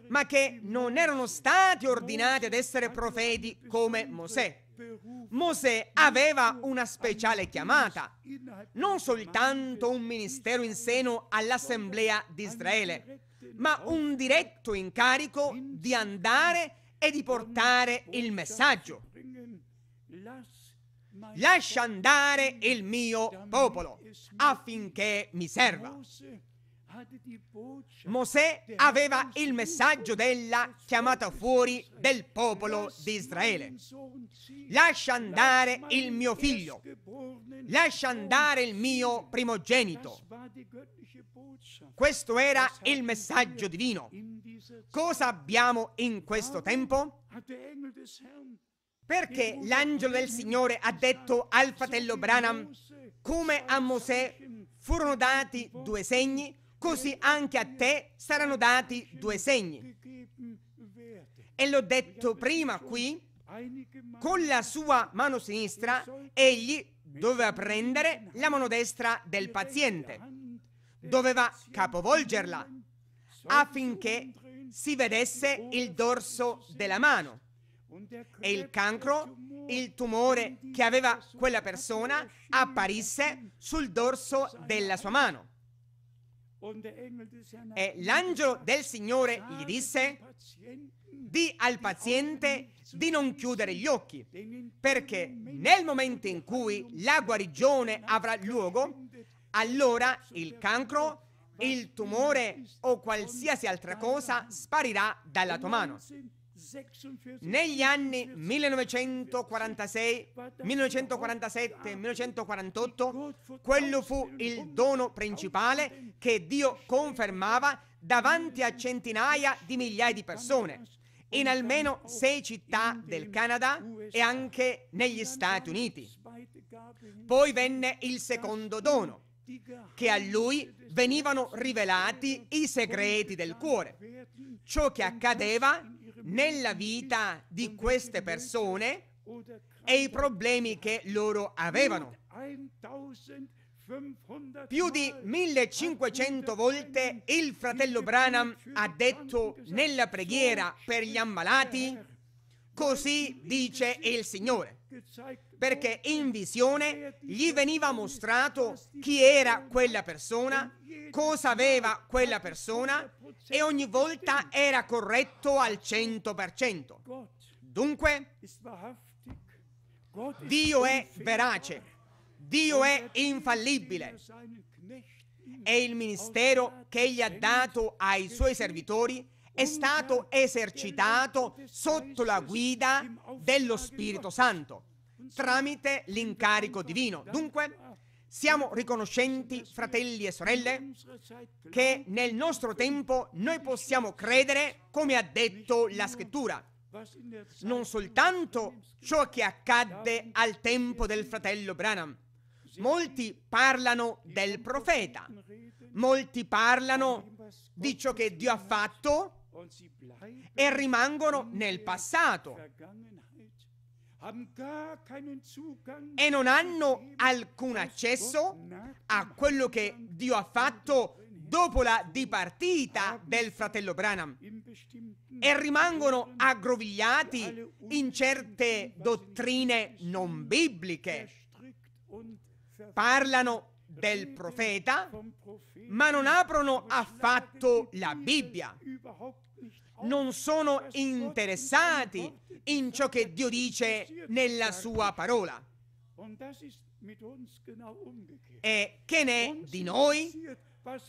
ma che non erano stati ordinati ad essere profeti come Mosè. Mosè aveva una speciale chiamata, non soltanto un ministero in seno all'assemblea di Israele, ma un diretto incarico di andare e di portare il messaggio. Lascia andare il mio popolo affinché mi serva. Mosè aveva il messaggio della chiamata fuori del popolo di Israele. Lascia andare il mio figlio, lascia andare il mio primogenito. Questo era il messaggio divino. Cosa abbiamo in questo tempo? Perché l'angelo del Signore ha detto al fratello Branham, come a Mosè furono dati due segni, Così anche a te saranno dati due segni. E l'ho detto prima qui, con la sua mano sinistra egli doveva prendere la mano destra del paziente, doveva capovolgerla affinché si vedesse il dorso della mano. E il cancro, il tumore che aveva quella persona, apparisse sul dorso della sua mano. E l'angelo del Signore gli disse, di al paziente di non chiudere gli occhi, perché nel momento in cui la guarigione avrà luogo, allora il cancro, il tumore o qualsiasi altra cosa sparirà dalla tua mano. Negli anni 1946, 1947, 1948, quello fu il dono principale che Dio confermava davanti a centinaia di migliaia di persone in almeno sei città del Canada e anche negli Stati Uniti. Poi venne il secondo dono, che a lui venivano rivelati i segreti del cuore, ciò che accadeva nella vita di queste persone e i problemi che loro avevano. Più di 1500 volte il fratello Branham ha detto nella preghiera per gli ammalati, così dice il Signore perché in visione gli veniva mostrato chi era quella persona, cosa aveva quella persona e ogni volta era corretto al 100%. Dunque, Dio è verace, Dio è infallibile e il ministero che egli ha dato ai suoi servitori è stato esercitato sotto la guida dello Spirito Santo tramite l'incarico divino. Dunque, siamo riconoscenti, fratelli e sorelle, che nel nostro tempo noi possiamo credere come ha detto la scrittura, non soltanto ciò che accadde al tempo del fratello Branham. Molti parlano del profeta, molti parlano di ciò che Dio ha fatto e rimangono nel passato e non hanno alcun accesso a quello che Dio ha fatto dopo la dipartita del fratello Branham e rimangono aggrovigliati in certe dottrine non bibliche. Parlano del profeta, ma non aprono affatto la Bibbia non sono interessati in ciò che Dio dice nella sua parola. E che ne è di noi?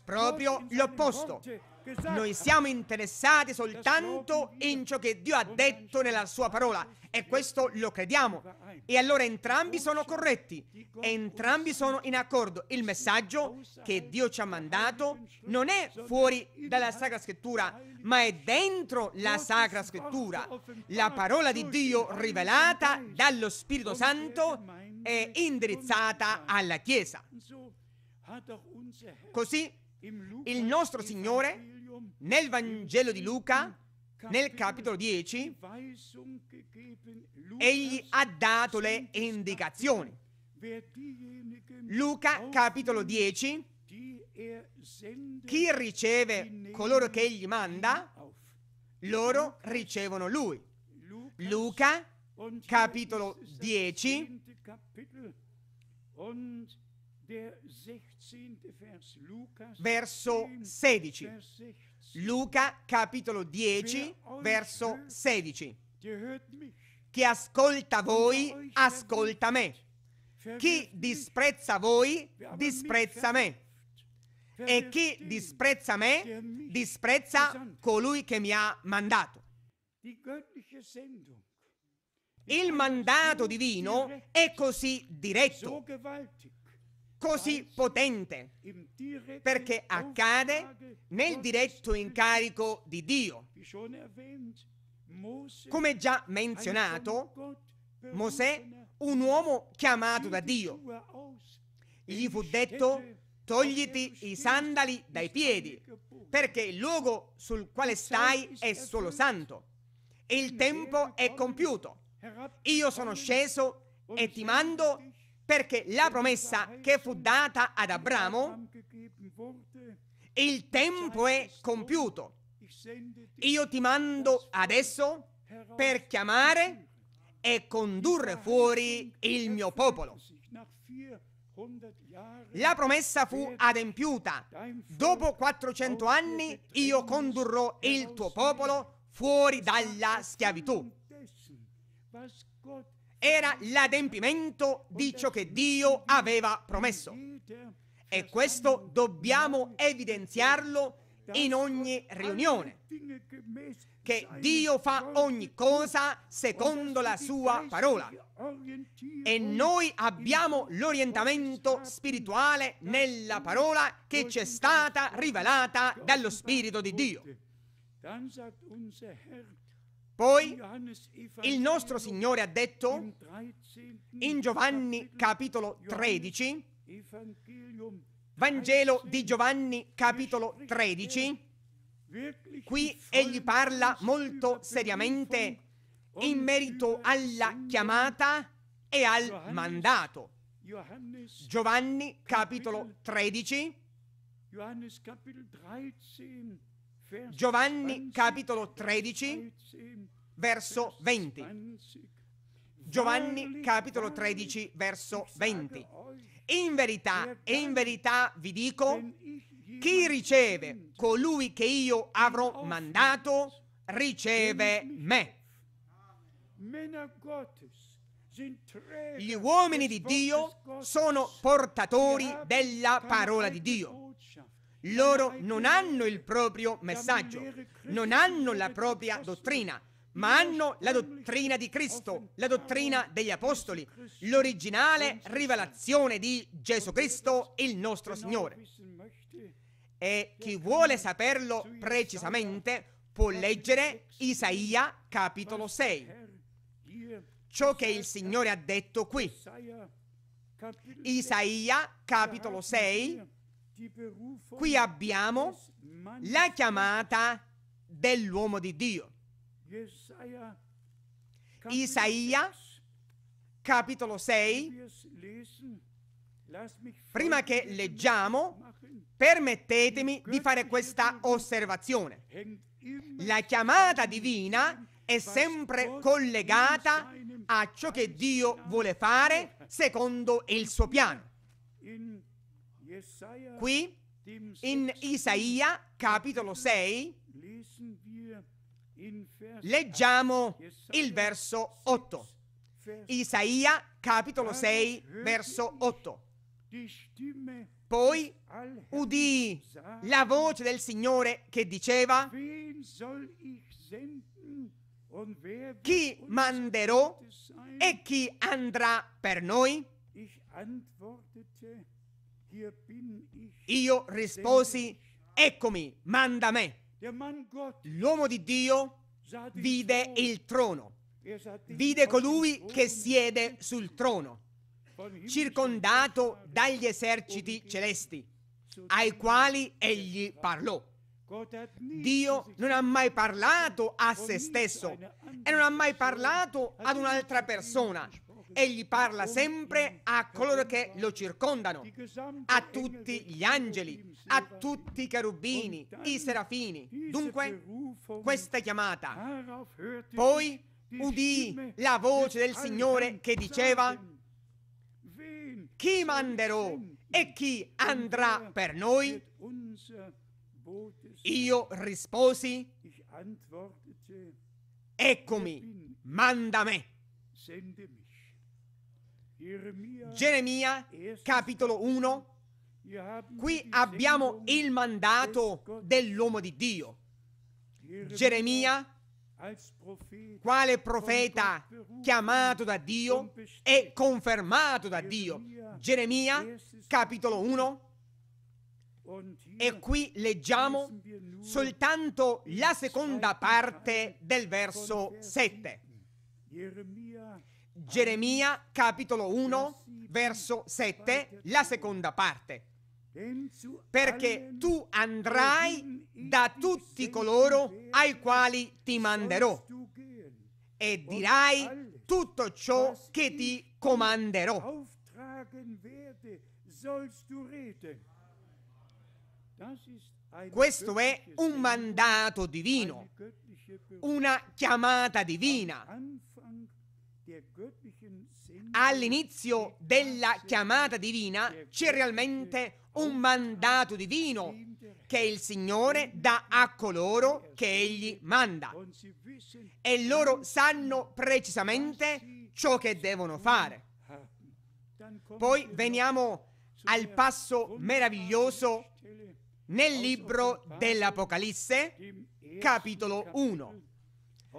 Proprio l'opposto. Esatto. Noi siamo interessati soltanto in ciò che Dio ha detto nella sua parola e questo lo crediamo. E allora entrambi sono corretti, entrambi sono in accordo. Il messaggio che Dio ci ha mandato non è fuori dalla Sacra Scrittura, ma è dentro la Sacra Scrittura. La parola di Dio rivelata dallo Spirito Santo è indirizzata alla Chiesa. Così il nostro Signore nel Vangelo di Luca, nel capitolo 10, egli ha dato le indicazioni. Luca capitolo 10, chi riceve coloro che egli manda, loro ricevono lui. Luca capitolo 10 verso 16. Luca capitolo 10, verso 16. Chi ascolta voi, ascolta me. Chi disprezza voi, disprezza me. E chi disprezza me, disprezza colui che mi ha mandato. Il mandato divino è così diretto, così potente, perché accade nel diretto incarico di Dio. Come già menzionato, Mosè, un uomo chiamato da Dio, gli fu detto togliti i sandali dai piedi, perché il luogo sul quale stai è solo santo. Il tempo è compiuto. Io sono sceso e ti mando perché la promessa che fu data ad Abramo, il tempo è compiuto. Io ti mando adesso per chiamare e condurre fuori il mio popolo. La promessa fu adempiuta. Dopo 400 anni io condurrò il tuo popolo fuori dalla schiavitù era l'adempimento di ciò che Dio aveva promesso. E questo dobbiamo evidenziarlo in ogni riunione, che Dio fa ogni cosa secondo la sua parola. E noi abbiamo l'orientamento spirituale nella parola che ci è stata rivelata dallo Spirito di Dio. Poi il nostro Signore ha detto in Giovanni capitolo 13, Vangelo di Giovanni capitolo 13, qui egli parla molto seriamente in merito alla chiamata e al mandato. Giovanni capitolo 13, Giovanni capitolo 13, verso 20. Giovanni capitolo 13, verso 20. In verità, in verità vi dico, chi riceve colui che io avrò mandato, riceve me. Gli uomini di Dio sono portatori della parola di Dio. Loro non hanno il proprio messaggio, non hanno la propria dottrina, ma hanno la dottrina di Cristo, la dottrina degli Apostoli, l'originale rivelazione di Gesù Cristo, il nostro Signore. E chi vuole saperlo precisamente può leggere Isaia capitolo 6, ciò che il Signore ha detto qui. Isaia capitolo 6, Qui abbiamo la chiamata dell'uomo di Dio. Isaia, capitolo 6, prima che leggiamo, permettetemi di fare questa osservazione. La chiamata divina è sempre collegata a ciò che Dio vuole fare secondo il suo piano. Qui in Isaia capitolo 6 leggiamo il verso 8. Isaia capitolo 6 verso 8. Poi udì la voce del Signore che diceva, chi manderò e chi andrà per noi? Io risposi, eccomi, manda me. L'uomo di Dio vide il trono, vide colui che siede sul trono, circondato dagli eserciti celesti, ai quali egli parlò. Dio non ha mai parlato a se stesso e non ha mai parlato ad un'altra persona, egli parla sempre a coloro che lo circondano, a tutti gli angeli, a tutti i cherubini, i serafini. Dunque, questa chiamata. Poi udì la voce del Signore che diceva, chi manderò e chi andrà per noi? Io risposi, eccomi, manda me. Geremia capitolo 1. Qui abbiamo il mandato dell'uomo di Dio. Geremia, quale profeta chiamato da Dio e confermato da Dio. Geremia, capitolo 1. E qui leggiamo soltanto la seconda parte del verso 7. Geremia capitolo 1 verso 7, la seconda parte. Perché tu andrai da tutti coloro ai quali ti manderò e dirai tutto ciò che ti comanderò. Questo è un mandato divino, una chiamata divina, all'inizio della chiamata divina c'è realmente un mandato divino che il Signore dà a coloro che Egli manda e loro sanno precisamente ciò che devono fare. Poi veniamo al passo meraviglioso nel libro dell'Apocalisse, capitolo 1.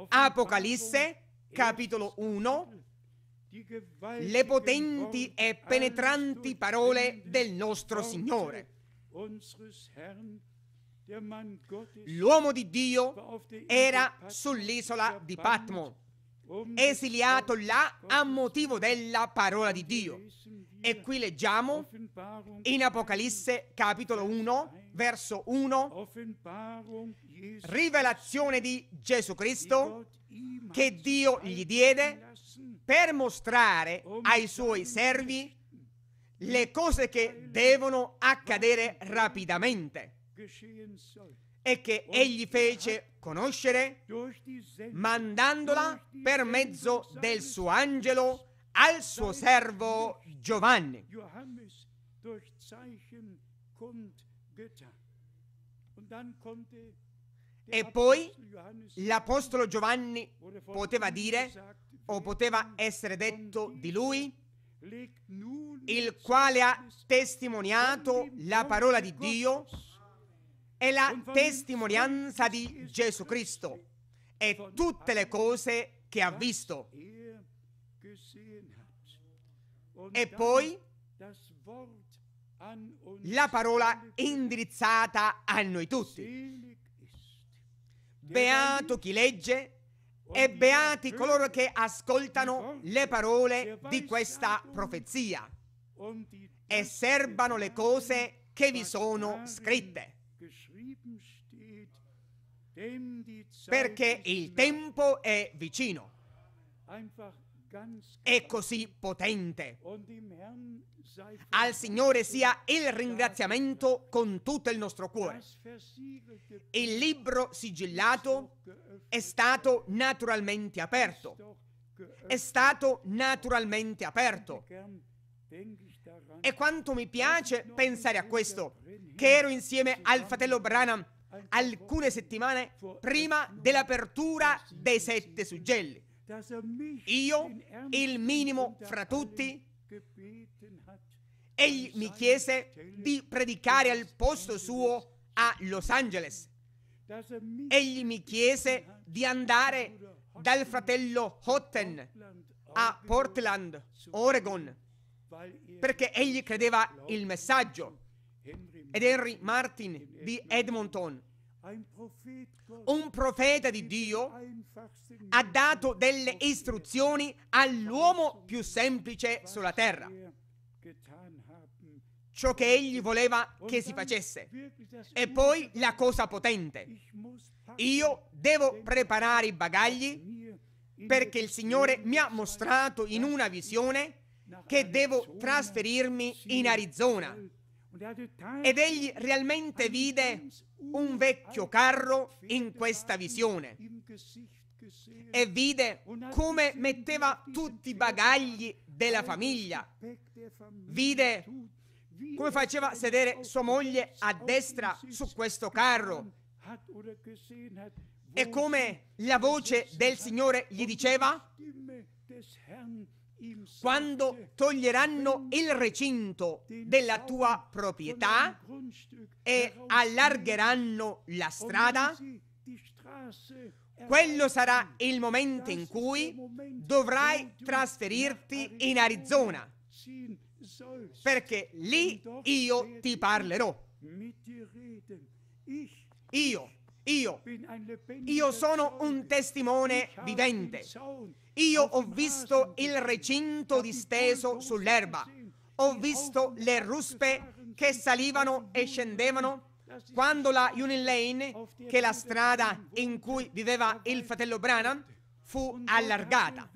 Apocalisse, 1 capitolo 1, le potenti e penetranti parole del nostro Signore. L'uomo di Dio era sull'isola di Patmo, esiliato là a motivo della parola di Dio. E qui leggiamo in Apocalisse capitolo 1, verso 1, rivelazione di Gesù Cristo che Dio gli diede per mostrare ai suoi servi le cose che devono accadere rapidamente e che egli fece conoscere mandandola per mezzo del suo angelo al suo servo Giovanni. E Zeichen e poi l'Apostolo Giovanni poteva dire o poteva essere detto di lui, il quale ha testimoniato la parola di Dio e la testimonianza di Gesù Cristo e tutte le cose che ha visto. E poi la parola indirizzata a noi tutti. Beato chi legge e beati coloro che ascoltano le parole di questa profezia e serbano le cose che vi sono scritte. Perché il tempo è vicino è così potente. Al Signore sia il ringraziamento con tutto il nostro cuore. Il libro sigillato è stato naturalmente aperto. È stato naturalmente aperto. E quanto mi piace pensare a questo, che ero insieme al fratello Branham alcune settimane prima dell'apertura dei sette suggelli. Io, il minimo fra tutti, egli mi chiese di predicare al posto suo a Los Angeles. Egli mi chiese di andare dal fratello Hotten a Portland, Oregon, perché egli credeva il messaggio. Ed Henry Martin di Edmonton un profeta di Dio ha dato delle istruzioni all'uomo più semplice sulla terra. Ciò che egli voleva che si facesse. E poi la cosa potente. Io devo preparare i bagagli perché il Signore mi ha mostrato in una visione che devo trasferirmi in Arizona ed egli realmente vide un vecchio carro in questa visione e vide come metteva tutti i bagagli della famiglia, vide come faceva sedere sua moglie a destra su questo carro e come la voce del Signore gli diceva quando toglieranno il recinto della tua proprietà e allargheranno la strada, quello sarà il momento in cui dovrai trasferirti in Arizona, perché lì io ti parlerò. Io io, io sono un testimone vivente. Io ho visto il recinto disteso sull'erba. Ho visto le ruspe che salivano e scendevano quando la Union Lane, che è la strada in cui viveva il fratello Branham, fu allargata.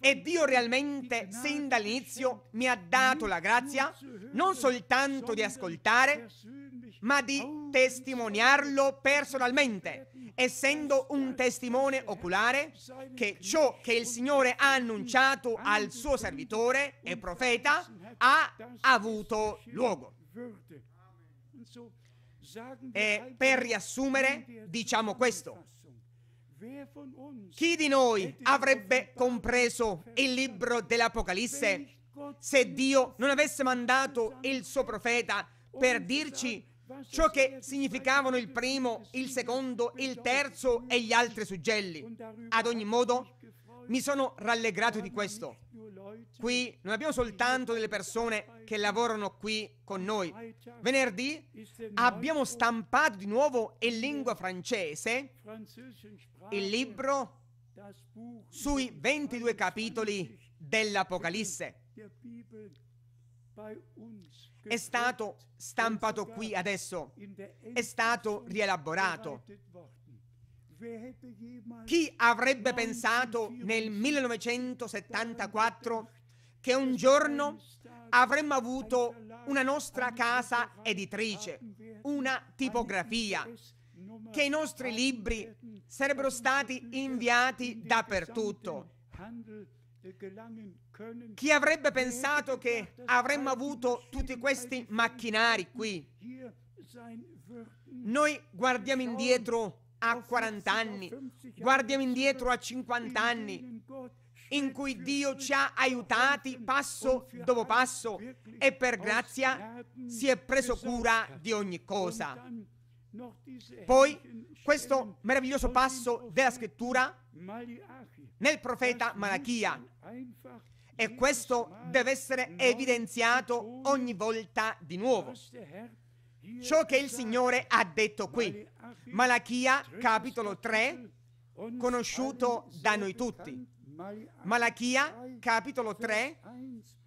E Dio realmente, sin dall'inizio, mi ha dato la grazia non soltanto di ascoltare, ma di testimoniarlo personalmente, essendo un testimone oculare che ciò che il Signore ha annunciato al suo servitore e profeta ha avuto luogo. E per riassumere, diciamo questo. Chi di noi avrebbe compreso il libro dell'Apocalisse se Dio non avesse mandato il suo profeta per dirci ciò che significavano il primo, il secondo, il terzo e gli altri suggelli. Ad ogni modo, mi sono rallegrato di questo. Qui non abbiamo soltanto delle persone che lavorano qui con noi. Venerdì abbiamo stampato di nuovo in lingua francese il libro sui 22 capitoli dell'Apocalisse è stato stampato qui adesso, è stato rielaborato. Chi avrebbe pensato nel 1974 che un giorno avremmo avuto una nostra casa editrice, una tipografia, che i nostri libri sarebbero stati inviati dappertutto? Chi avrebbe pensato che avremmo avuto tutti questi macchinari qui? Noi guardiamo indietro a 40 anni, guardiamo indietro a 50 anni, in cui Dio ci ha aiutati passo dopo passo e per grazia si è preso cura di ogni cosa. Poi questo meraviglioso passo della scrittura nel profeta Malachia. E questo deve essere evidenziato ogni volta di nuovo. Ciò che il Signore ha detto qui. Malachia capitolo 3, conosciuto da noi tutti. Malachia capitolo 3,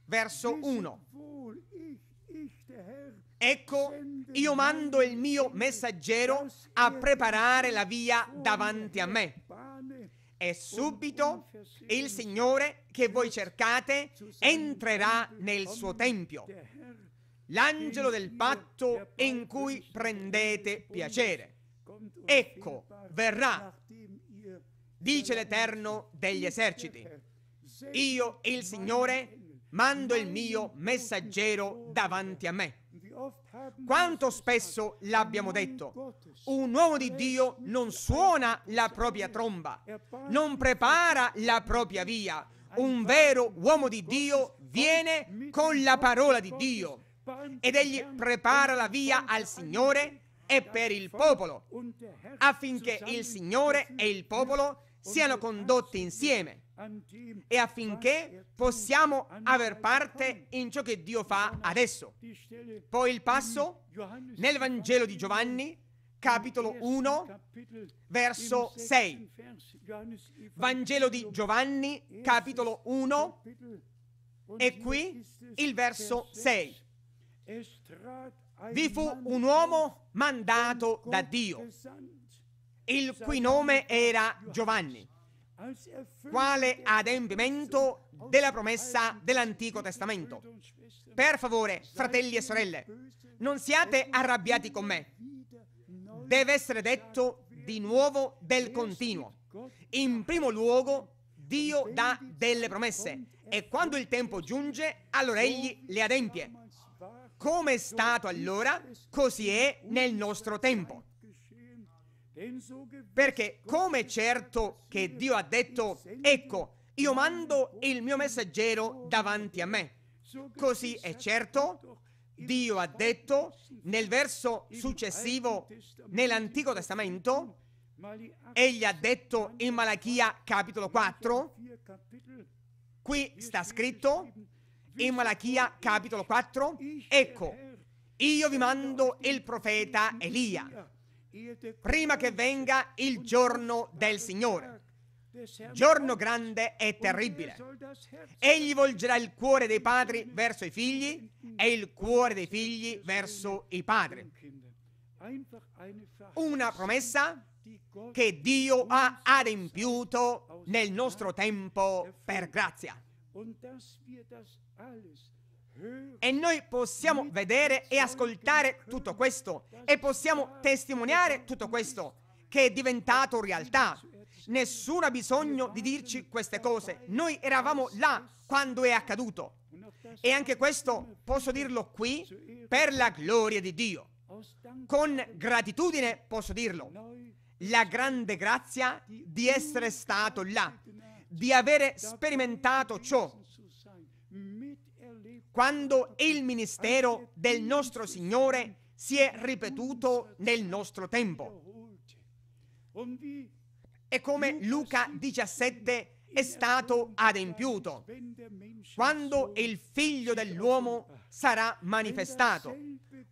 verso 1. Ecco, io mando il mio messaggero a preparare la via davanti a me. E subito il Signore che voi cercate entrerà nel suo tempio. L'angelo del patto in cui prendete piacere. Ecco, verrà, dice l'Eterno degli eserciti. Io, il Signore, mando il mio messaggero davanti a me quanto spesso l'abbiamo detto, un uomo di Dio non suona la propria tromba, non prepara la propria via. Un vero uomo di Dio viene con la parola di Dio ed egli prepara la via al Signore e per il popolo, affinché il Signore e il popolo siano condotti insieme e affinché possiamo aver parte in ciò che Dio fa adesso. Poi il passo nel Vangelo di Giovanni, capitolo 1, verso 6. Vangelo di Giovanni, capitolo 1, e qui il verso 6. Vi fu un uomo mandato da Dio, il cui nome era Giovanni quale adempimento della promessa dell'Antico Testamento. Per favore, fratelli e sorelle, non siate arrabbiati con me. Deve essere detto di nuovo del continuo. In primo luogo, Dio dà delle promesse e quando il tempo giunge, allora Egli le adempie. Come è stato allora, così è nel nostro tempo. Perché come certo che Dio ha detto, ecco, io mando il mio messaggero davanti a me. Così è certo, Dio ha detto nel verso successivo nell'Antico Testamento, egli ha detto in Malachia capitolo 4, qui sta scritto in Malachia capitolo 4, ecco, io vi mando il profeta Elia prima che venga il giorno del Signore. Giorno grande e terribile. Egli volgerà il cuore dei padri verso i figli e il cuore dei figli verso i padri. Una promessa che Dio ha adempiuto nel nostro tempo per grazia. E noi possiamo vedere e ascoltare tutto questo e possiamo testimoniare tutto questo che è diventato realtà. Nessuno ha bisogno di dirci queste cose. Noi eravamo là quando è accaduto. E anche questo posso dirlo qui per la gloria di Dio. Con gratitudine posso dirlo. La grande grazia di essere stato là, di avere sperimentato ciò quando il ministero del nostro Signore si è ripetuto nel nostro tempo. E come Luca 17 è stato adempiuto, quando il figlio dell'uomo sarà manifestato,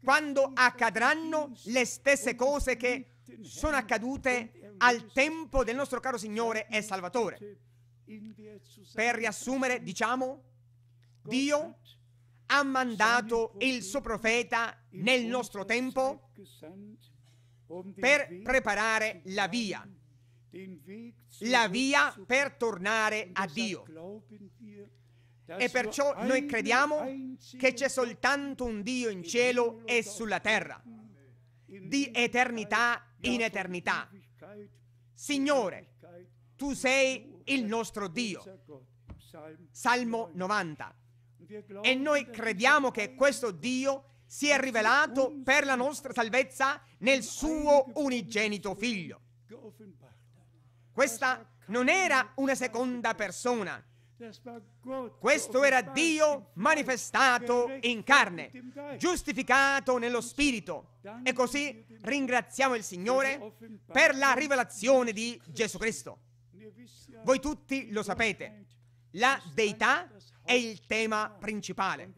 quando accadranno le stesse cose che sono accadute al tempo del nostro caro Signore e Salvatore. Per riassumere, diciamo, Dio ha mandato il suo profeta nel nostro tempo per preparare la via, la via per tornare a Dio. E perciò noi crediamo che c'è soltanto un Dio in cielo e sulla terra, di eternità in eternità. Signore, tu sei il nostro Dio. Salmo 90. E noi crediamo che questo Dio si è rivelato per la nostra salvezza nel suo unigenito figlio. Questa non era una seconda persona. Questo era Dio manifestato in carne, giustificato nello Spirito. E così ringraziamo il Signore per la rivelazione di Gesù Cristo. Voi tutti lo sapete, la deità è il tema principale.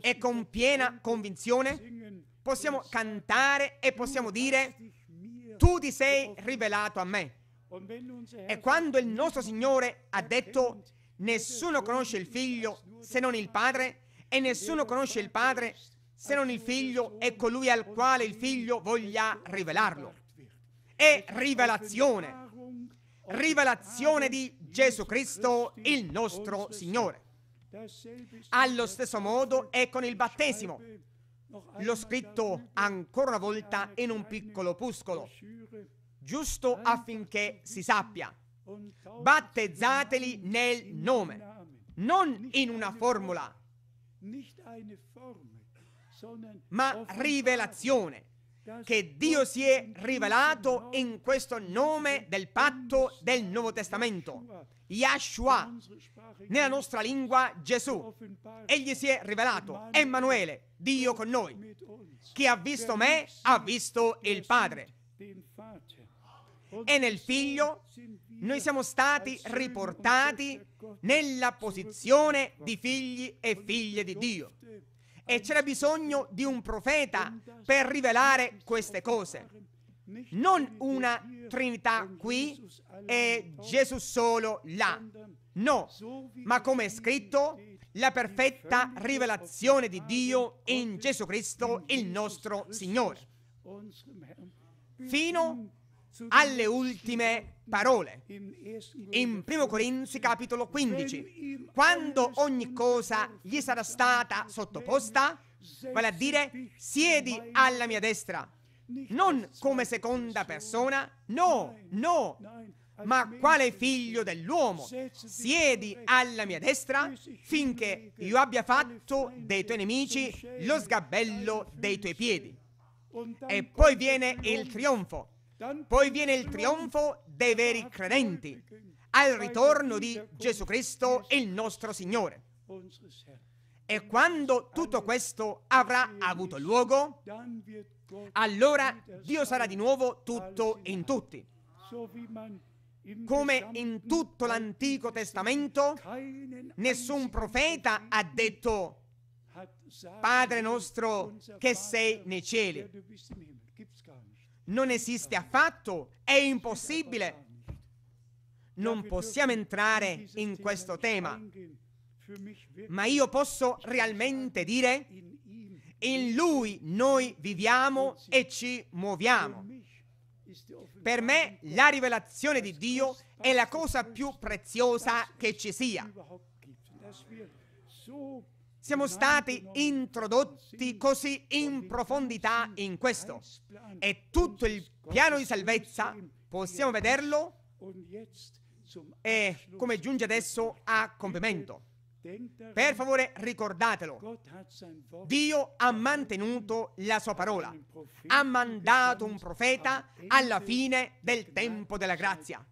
E con piena convinzione possiamo cantare e possiamo dire, tu ti sei rivelato a me. E quando il nostro Signore ha detto, nessuno conosce il figlio se non il padre, e nessuno conosce il padre se non il figlio e colui al quale il figlio voglia rivelarlo. È rivelazione, rivelazione di Gesù Cristo, il nostro Signore. Allo stesso modo è con il battesimo. L'ho scritto ancora una volta in un piccolo opuscolo, giusto affinché si sappia. Battezzateli nel nome, non in una formula, ma rivelazione che Dio si è rivelato in questo nome del patto del Nuovo Testamento. Yahshua, nella nostra lingua Gesù. Egli si è rivelato, Emanuele, Dio con noi. Chi ha visto me ha visto il Padre. E nel Figlio noi siamo stati riportati nella posizione di figli e figlie di Dio e c'era bisogno di un profeta per rivelare queste cose. Non una Trinità qui e Gesù solo là. No, ma come è scritto, la perfetta rivelazione di Dio in Gesù Cristo, il nostro Signore. Fino alle ultime parole. In 1 Corinzi capitolo 15, quando ogni cosa gli sarà stata sottoposta, vale a dire siedi alla mia destra, non come seconda persona, no, no, ma quale figlio dell'uomo, siedi alla mia destra finché io abbia fatto dei tuoi nemici lo sgabello dei tuoi piedi. E poi viene il trionfo. Poi viene il trionfo dei veri credenti, al ritorno di Gesù Cristo, il nostro Signore. E quando tutto questo avrà avuto luogo, allora Dio sarà di nuovo tutto in tutti. Come in tutto l'Antico Testamento, nessun profeta ha detto, Padre nostro che sei nei cieli. Non esiste affatto, è impossibile. Non possiamo entrare in questo tema, ma io posso realmente dire, in lui noi viviamo e ci muoviamo. Per me la rivelazione di Dio è la cosa più preziosa che ci sia siamo stati introdotti così in profondità in questo. E tutto il piano di salvezza possiamo vederlo e come giunge adesso a compimento. Per favore ricordatelo. Dio ha mantenuto la sua parola. Ha mandato un profeta alla fine del tempo della grazia,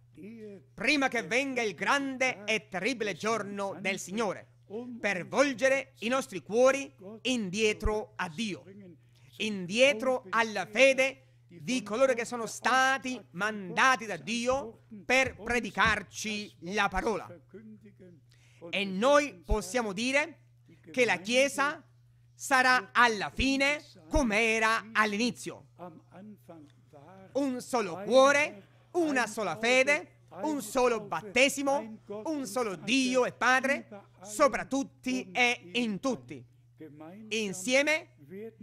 prima che venga il grande e terribile giorno del Signore per volgere i nostri cuori indietro a Dio, indietro alla fede di coloro che sono stati mandati da Dio per predicarci la parola. E noi possiamo dire che la Chiesa sarà alla fine come era all'inizio. Un solo cuore, una sola fede, un solo battesimo, un solo Dio e Padre, sopra tutti e in tutti. Insieme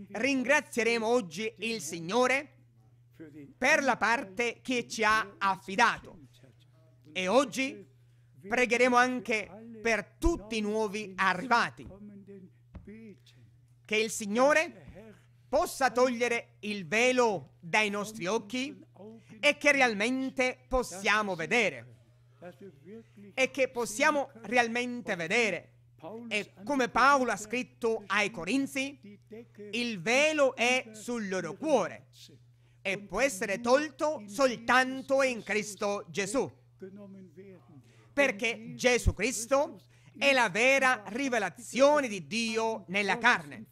ringrazieremo oggi il Signore per la parte che ci ha affidato. E oggi pregheremo anche per tutti i nuovi arrivati. Che il Signore possa togliere il velo dai nostri occhi e che realmente possiamo vedere e che possiamo realmente vedere. E come Paolo ha scritto ai Corinzi, il velo è sul loro cuore e può essere tolto soltanto in Cristo Gesù. Perché Gesù Cristo è la vera rivelazione di Dio nella carne.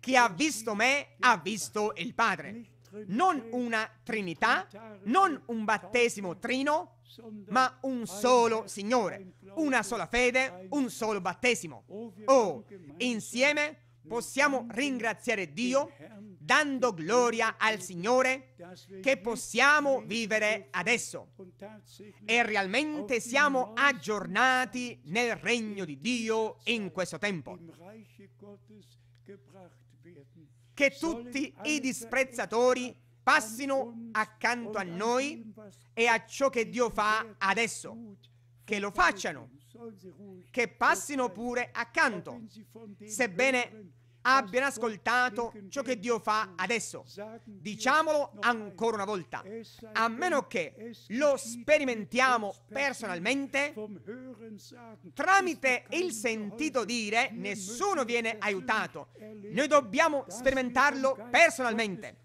Chi ha visto me ha visto il Padre non una Trinità, non un battesimo trino, ma un solo Signore, una sola fede, un solo battesimo. Oh, insieme possiamo ringraziare Dio dando gloria al Signore che possiamo vivere adesso e realmente siamo aggiornati nel regno di Dio in questo tempo che tutti i disprezzatori passino accanto a noi e a ciò che Dio fa adesso, che lo facciano, che passino pure accanto, sebbene abbiano ascoltato ciò che Dio fa adesso. Diciamolo ancora una volta, a meno che lo sperimentiamo personalmente, tramite il sentito dire nessuno viene aiutato. Noi dobbiamo sperimentarlo personalmente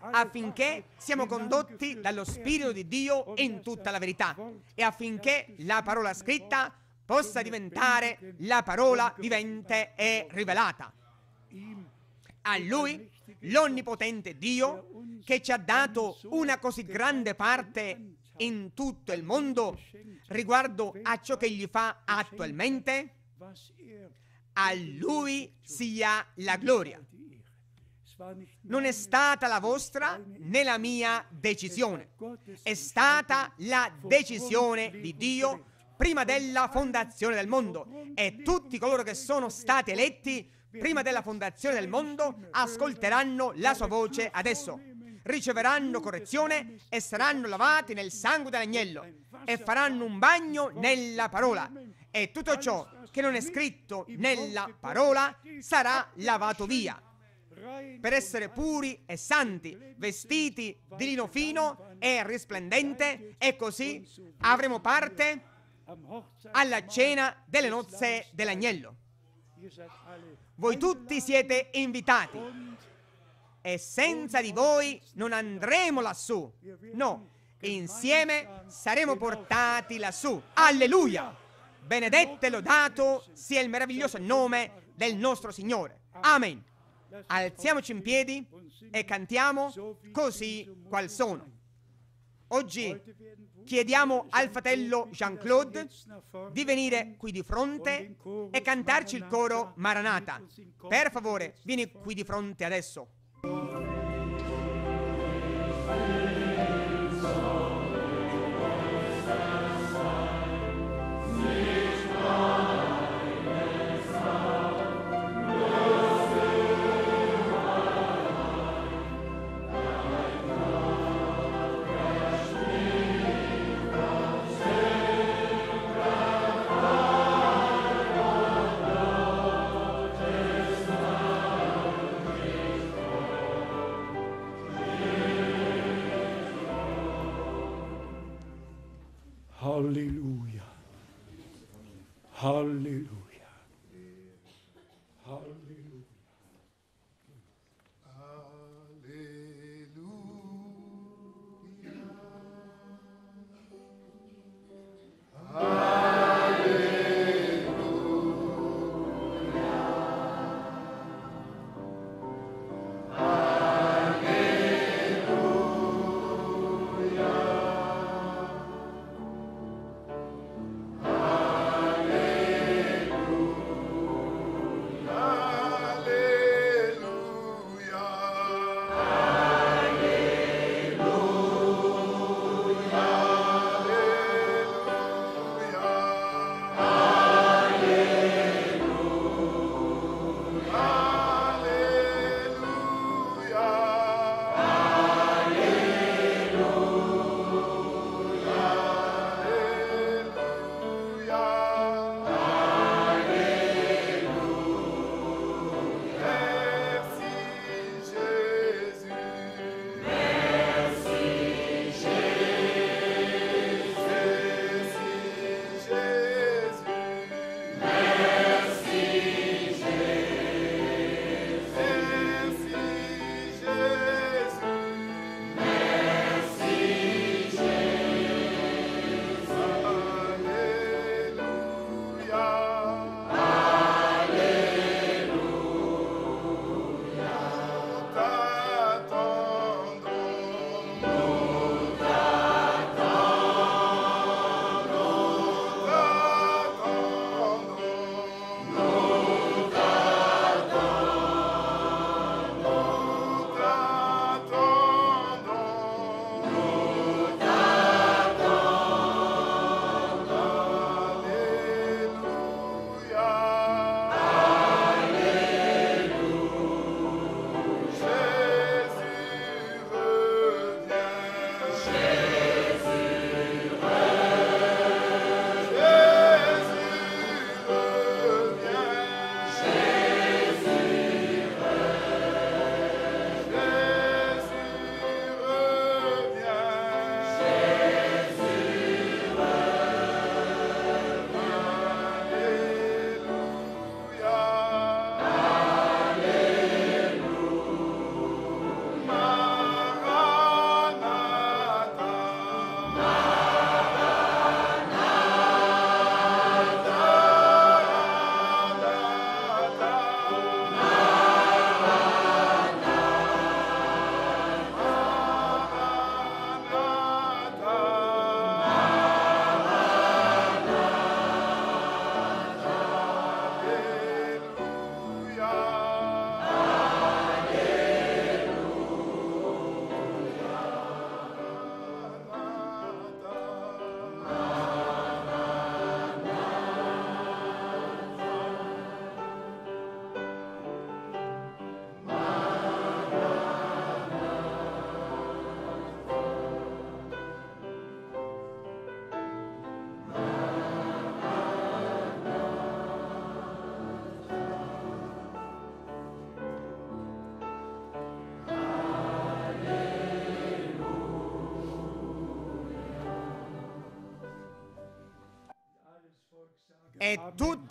affinché siamo condotti dallo Spirito di Dio in tutta la verità e affinché la parola scritta possa diventare la parola vivente e rivelata. A lui, l'onnipotente Dio, che ci ha dato una così grande parte in tutto il mondo riguardo a ciò che gli fa attualmente, a lui sia la gloria. Non è stata la vostra né la mia decisione, è stata la decisione di Dio prima della fondazione del mondo e tutti coloro che sono stati eletti prima della fondazione del mondo, ascolteranno la sua voce adesso. Riceveranno correzione e saranno lavati nel sangue dell'agnello e faranno un bagno nella parola. E tutto ciò che non è scritto nella parola sarà lavato via. Per essere puri e santi, vestiti di lino fino e risplendente, e così avremo parte alla cena delle nozze dell'agnello. Voi tutti siete invitati. E senza di voi non andremo lassù. No, insieme saremo portati lassù. Alleluia! Benedetto e lodato sia il meraviglioso nome del nostro Signore. Amen. Alziamoci in piedi e cantiamo così qual sono. Oggi Chiediamo al fratello Jean-Claude di venire qui di fronte e cantarci il coro Maranata. Per favore, vieni qui di fronte adesso.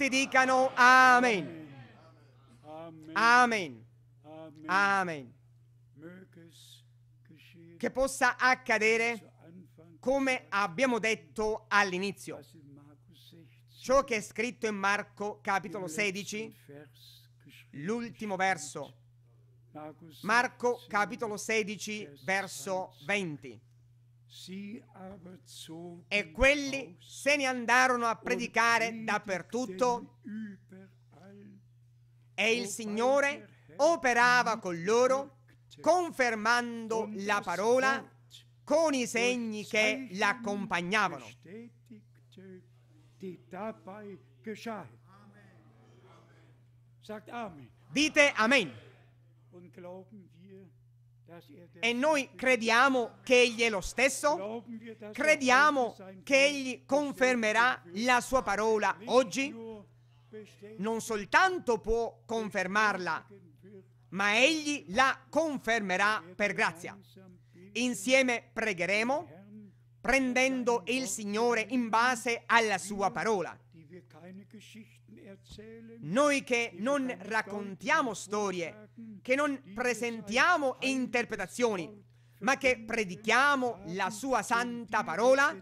tutti dicano Amen. Amen. Amen. Che possa accadere, come abbiamo detto all'inizio, ciò che è scritto in Marco capitolo 16, l'ultimo verso. Marco capitolo 16, verso 20. E quelli se ne andarono a predicare dappertutto e il Signore operava con loro confermando la parola con i segni che l'accompagnavano. Dite Amen. E noi crediamo che Egli è lo stesso? Crediamo che Egli confermerà la sua parola oggi? Non soltanto può confermarla, ma Egli la confermerà per grazia. Insieme pregheremo prendendo il Signore in base alla sua parola noi che non raccontiamo storie, che non presentiamo interpretazioni, ma che predichiamo la sua santa parola,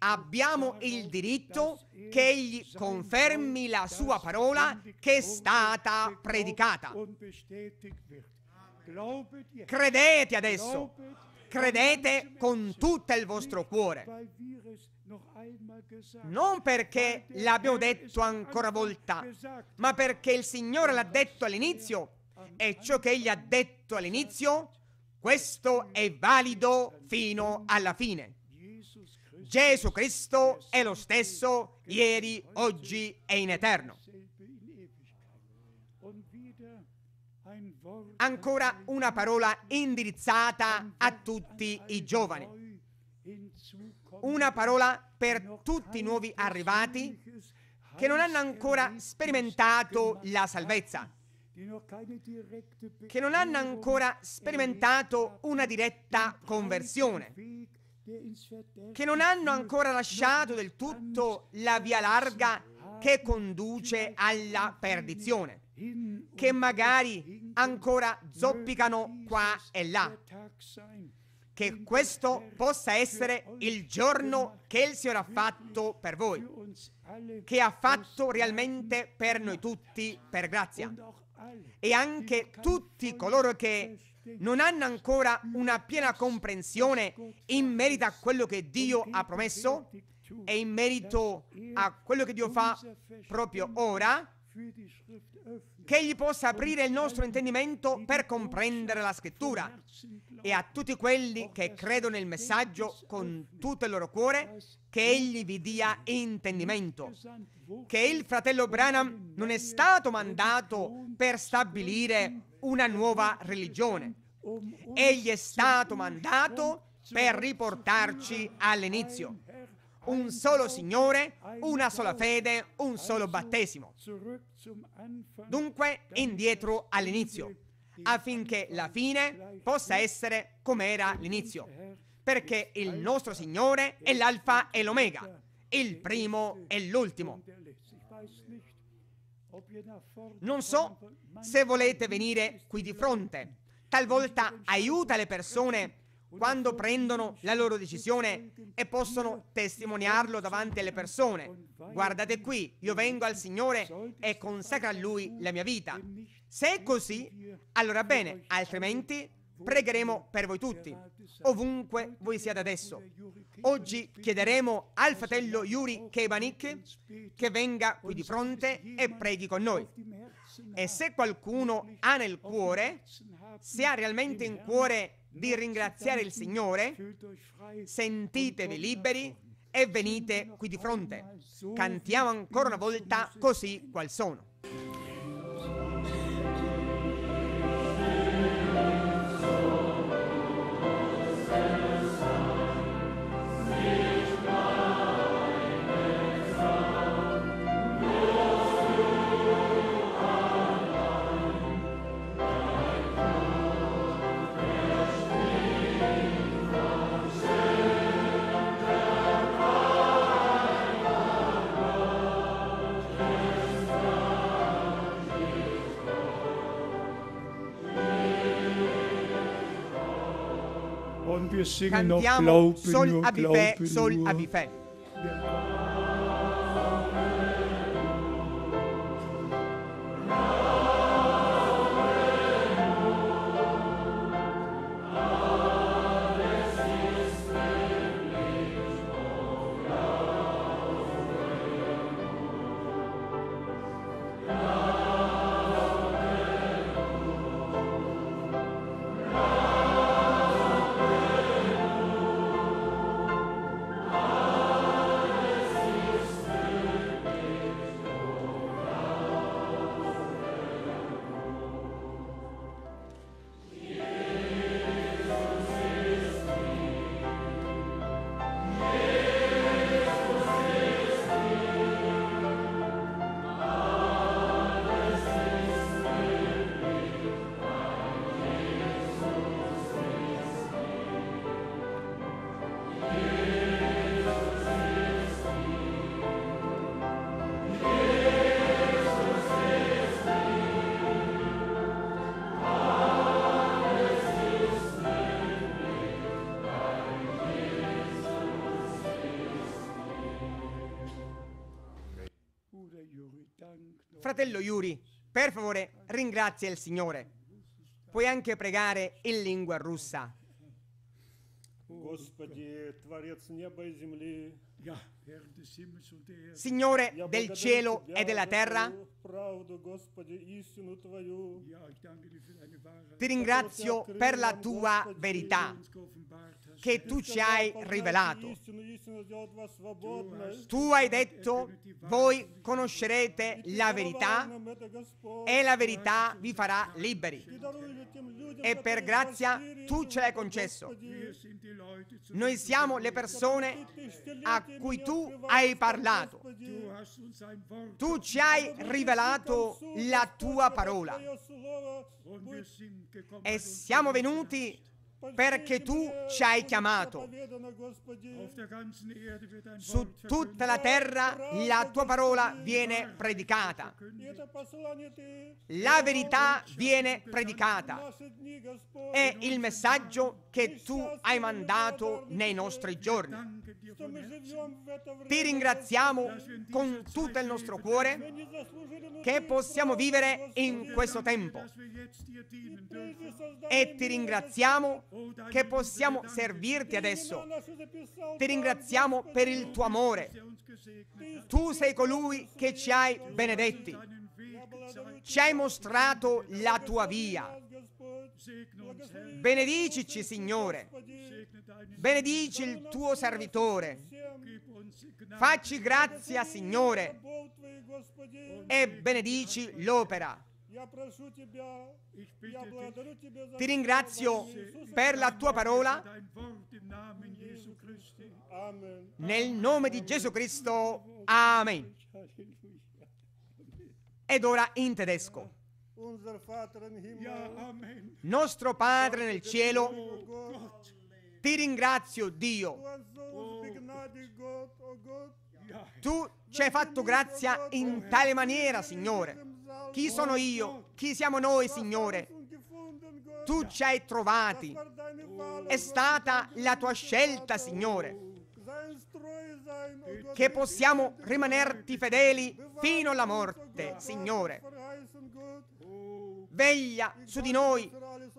abbiamo il diritto che egli confermi la sua parola che è stata predicata. Credete adesso, credete con tutto il vostro cuore non perché l'abbiamo detto ancora una volta, ma perché il Signore l'ha detto er all'inizio e ciò che Egli ha detto all'inizio, questo è valido fino alla fine. Gesù Cristo è lo stesso ieri, oggi e in eterno. Ancora una parola indirizzata a tutti i giovani. Una parola per tutti i nuovi arrivati che non hanno ancora sperimentato la salvezza, che non hanno ancora sperimentato una diretta conversione, che non hanno ancora lasciato del tutto la via larga che conduce alla perdizione, che magari ancora zoppicano qua e là che questo possa essere il giorno che il Signore ha fatto per voi, che ha fatto realmente per noi tutti per grazia. E anche tutti coloro che non hanno ancora una piena comprensione in merito a quello che Dio ha promesso e in merito a quello che Dio fa proprio ora, che Egli possa aprire il nostro intendimento per comprendere la scrittura e a tutti quelli che credono nel messaggio con tutto il loro cuore che Egli vi dia intendimento, che il fratello Branham non è stato mandato per stabilire una nuova religione, Egli è stato mandato per riportarci all'inizio. Un solo Signore, una sola fede, un solo battesimo. Dunque, indietro all'inizio affinché la fine possa essere come era l'inizio. Perché il nostro Signore è l'alfa e l'omega, il primo e l'ultimo. Non so se volete venire qui di fronte. Talvolta aiuta le persone quando prendono la loro decisione e possono testimoniarlo davanti alle persone. Guardate qui, io vengo al Signore e consacro a Lui la mia vita. Se è così, allora bene, altrimenti pregheremo per voi tutti, ovunque voi siate adesso. Oggi chiederemo al fratello Yuri Kebanik che venga qui di fronte e preghi con noi. E se qualcuno ha nel cuore, se ha realmente in cuore di ringraziare il Signore, sentitevi liberi e venite qui di fronte. Cantiamo ancora una volta così qual sono. Cantiamo Sol Abifè, Sol Abifè. Fratello Yuri, per favore, ringrazia il Signore. Puoi anche pregare in lingua russa. Signore del cielo e della terra, ti ringrazio per la tua verità che tu ci hai rivelato. Tu hai detto, voi conoscerete la verità e la verità vi farà liberi. E per grazia tu ce l'hai concesso. Noi siamo le persone a cui tu hai parlato. Tu ci hai rivelato la tua parola. E siamo venuti perché tu ci hai chiamato. Su tutta la terra la tua parola viene predicata. La verità viene predicata. È il messaggio che tu hai mandato nei nostri giorni. Ti ringraziamo con tutto il nostro cuore che possiamo vivere in questo tempo. E ti ringraziamo che possiamo servirti adesso. Ti ringraziamo per il tuo amore. Tu sei colui che ci hai benedetti. Ci hai mostrato la tua via. Benedicici, Signore. Benedici il tuo servitore. Facci grazia, Signore, e benedici l'opera ti ringrazio per la tua parola. Nel nome di Gesù Cristo. Amen. Ed ora in tedesco. Nostro Padre nel cielo, oh ti ringrazio Dio. Tu oh oh ci hai fatto grazia in tale maniera, Signore. Chi sono io? Chi siamo noi, Signore? Tu ci hai trovati. È stata la tua scelta, Signore. Che possiamo rimanerti fedeli fino alla morte, Signore. Veglia su di noi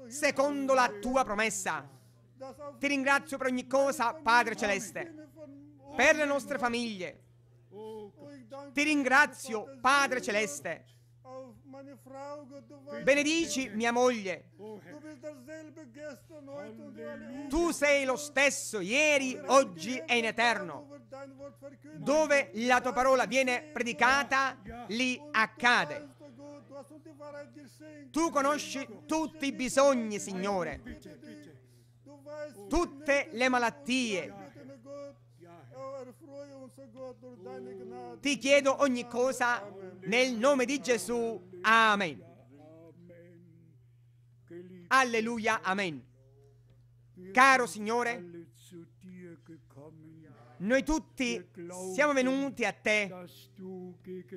secondo la tua promessa. Ti ringrazio per ogni cosa, Padre Celeste, per le nostre famiglie. Ti ringrazio, Padre Celeste, Benedici mia moglie. Tu sei lo stesso ieri, oggi e in eterno. Dove la tua parola viene predicata, lì accade. Tu conosci tutti i bisogni, Signore, tutte le malattie, ti chiedo ogni cosa nel nome di Gesù. Amen. Alleluia, amen. Caro Signore, noi tutti siamo venuti a te.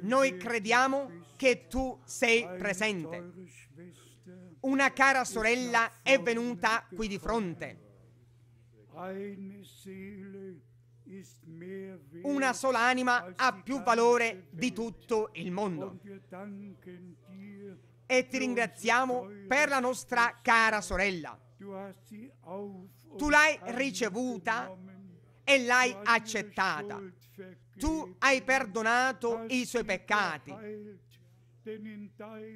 Noi crediamo che tu sei presente. Una cara sorella è venuta qui di fronte. Una sola anima ha più valore di tutto il mondo. E ti ringraziamo per la nostra cara sorella. Tu l'hai ricevuta e l'hai accettata. Tu hai perdonato i suoi peccati.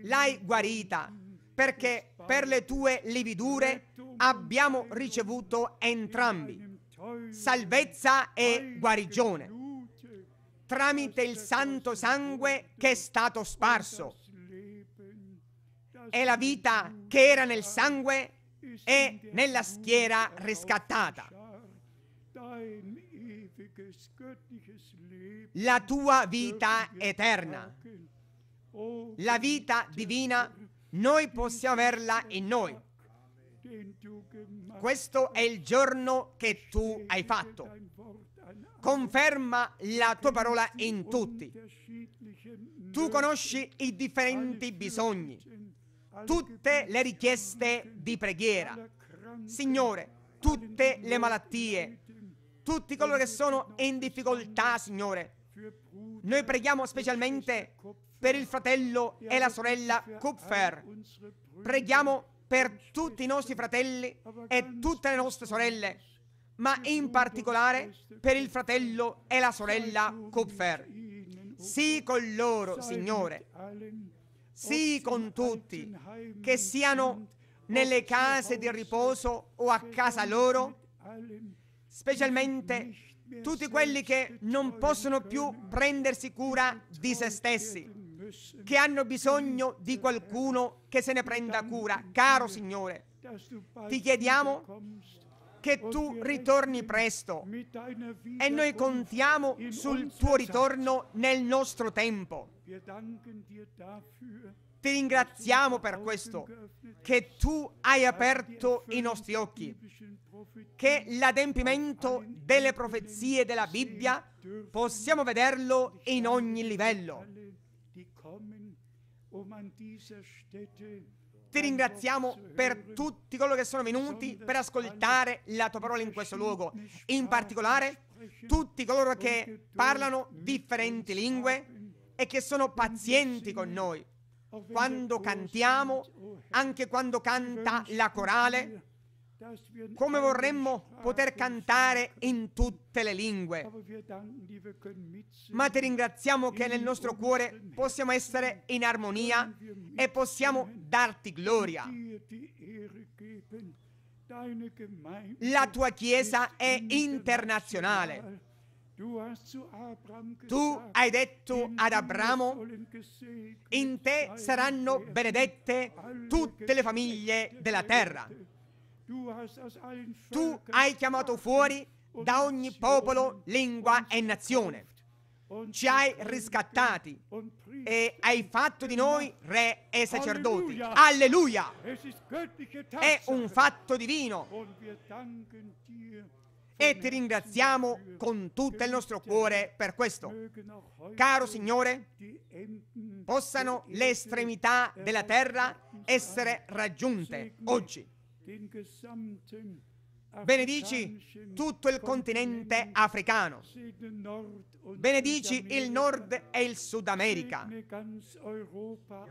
L'hai guarita perché per le tue lividure abbiamo ricevuto entrambi salvezza e guarigione tramite il santo sangue che è stato sparso. E la vita che era nel sangue è nella schiera riscattata. La tua vita eterna, la vita divina, noi possiamo averla in noi questo è il giorno che tu hai fatto. Conferma la tua parola in tutti. Tu conosci i differenti bisogni, tutte le richieste di preghiera. Signore, tutte le malattie, tutti coloro che sono in difficoltà, Signore. Noi preghiamo specialmente per il fratello e la sorella Kupfer. Preghiamo per tutti i nostri fratelli e tutte le nostre sorelle, ma in particolare per il fratello e la sorella Kupfer. Sii con loro, Signore, sii con tutti, che siano nelle case di riposo o a casa loro, specialmente tutti quelli che non possono più prendersi cura di se stessi che hanno bisogno di qualcuno che se ne prenda cura. Caro Signore, ti chiediamo che tu ritorni presto e noi contiamo sul tuo ritorno nel nostro tempo. Ti ringraziamo per questo, che tu hai aperto i nostri occhi, che l'adempimento delle profezie della Bibbia possiamo vederlo in ogni livello. Um Ti ringraziamo per tutti coloro che sono venuti per ascoltare la tua parola in questo luogo, in particolare tutti coloro che parlano differenti lingue e che sono pazienti con noi. Quando cantiamo, oh anche quando canta la corale, come vorremmo poter cantare in tutte le lingue. Ma ti ringraziamo che nel nostro cuore possiamo essere in armonia e possiamo darti gloria. La tua Chiesa è internazionale. Tu hai detto ad Abramo, in te saranno benedette tutte le famiglie della terra. Tu hai chiamato fuori da ogni popolo, lingua e nazione. Ci hai riscattati e hai fatto di noi re e sacerdoti. Alleluia! È un fatto divino. E ti ringraziamo con tutto il nostro cuore per questo. Caro Signore, possano le estremità della terra essere raggiunte oggi. Benedici tutto il continente africano. Benedici il Nord e il Sud America.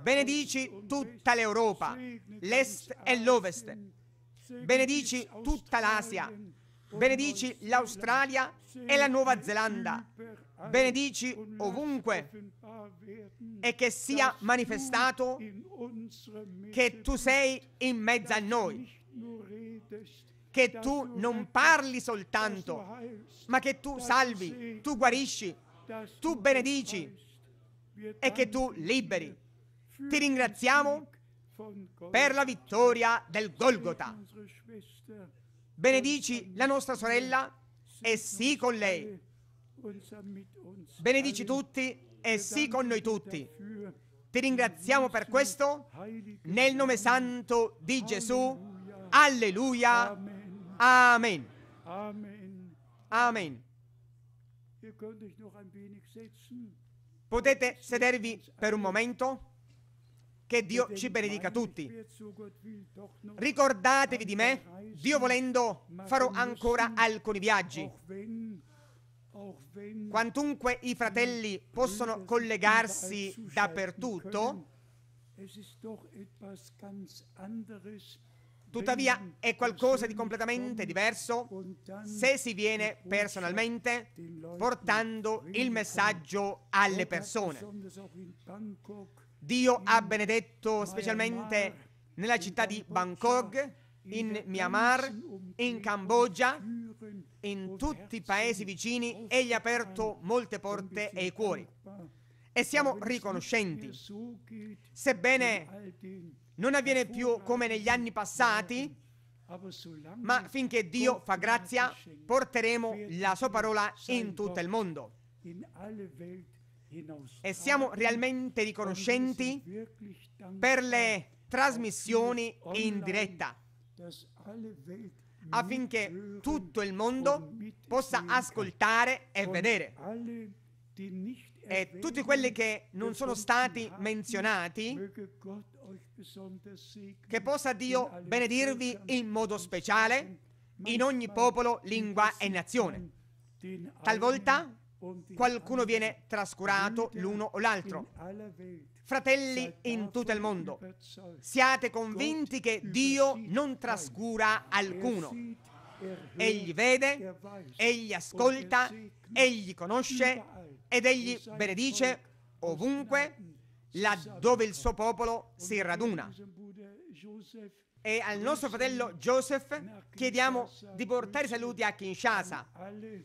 Benedici tutta l'Europa, l'Est e l'Ovest. Benedici tutta l'Asia. Benedici l'Australia e la Nuova Zelanda. Benedici ovunque e che sia manifestato che tu sei in mezzo a noi che tu non parli soltanto, ma che tu salvi, tu guarisci, tu benedici e che tu liberi. Ti ringraziamo per la vittoria del Golgota. Benedici la nostra sorella e sì con lei. Benedici tutti e sì con noi tutti. Ti ringraziamo per questo nel nome santo di Gesù. Alleluia. Amen. Amen. Potete sedervi per un momento? Che Dio ci benedica tutti. Ricordatevi di me, Dio volendo farò ancora alcuni viaggi. Quantunque i fratelli possono collegarsi dappertutto, Tuttavia è qualcosa di completamente diverso se si viene personalmente portando il messaggio alle persone. Dio ha benedetto specialmente nella città di Bangkok, in Myanmar, in Cambogia, in tutti i paesi vicini, e gli ha aperto molte porte e i cuori. E siamo riconoscenti. Sebbene non avviene più come negli anni passati, ma finché Dio fa grazia porteremo la sua parola in tutto il mondo. E siamo realmente riconoscenti per le trasmissioni in diretta affinché tutto il mondo possa ascoltare e vedere e tutti quelli che non sono stati menzionati, che possa Dio benedirvi in modo speciale in ogni popolo, lingua e nazione. Talvolta qualcuno viene trascurato l'uno o l'altro. Fratelli in tutto il mondo, siate convinti che Dio non trascura er alcuno. Egli vede, egli ascolta, egli conosce ed egli benedice ovunque laddove il suo popolo si raduna. E al nostro fratello Joseph chiediamo di portare i saluti a Kinshasa,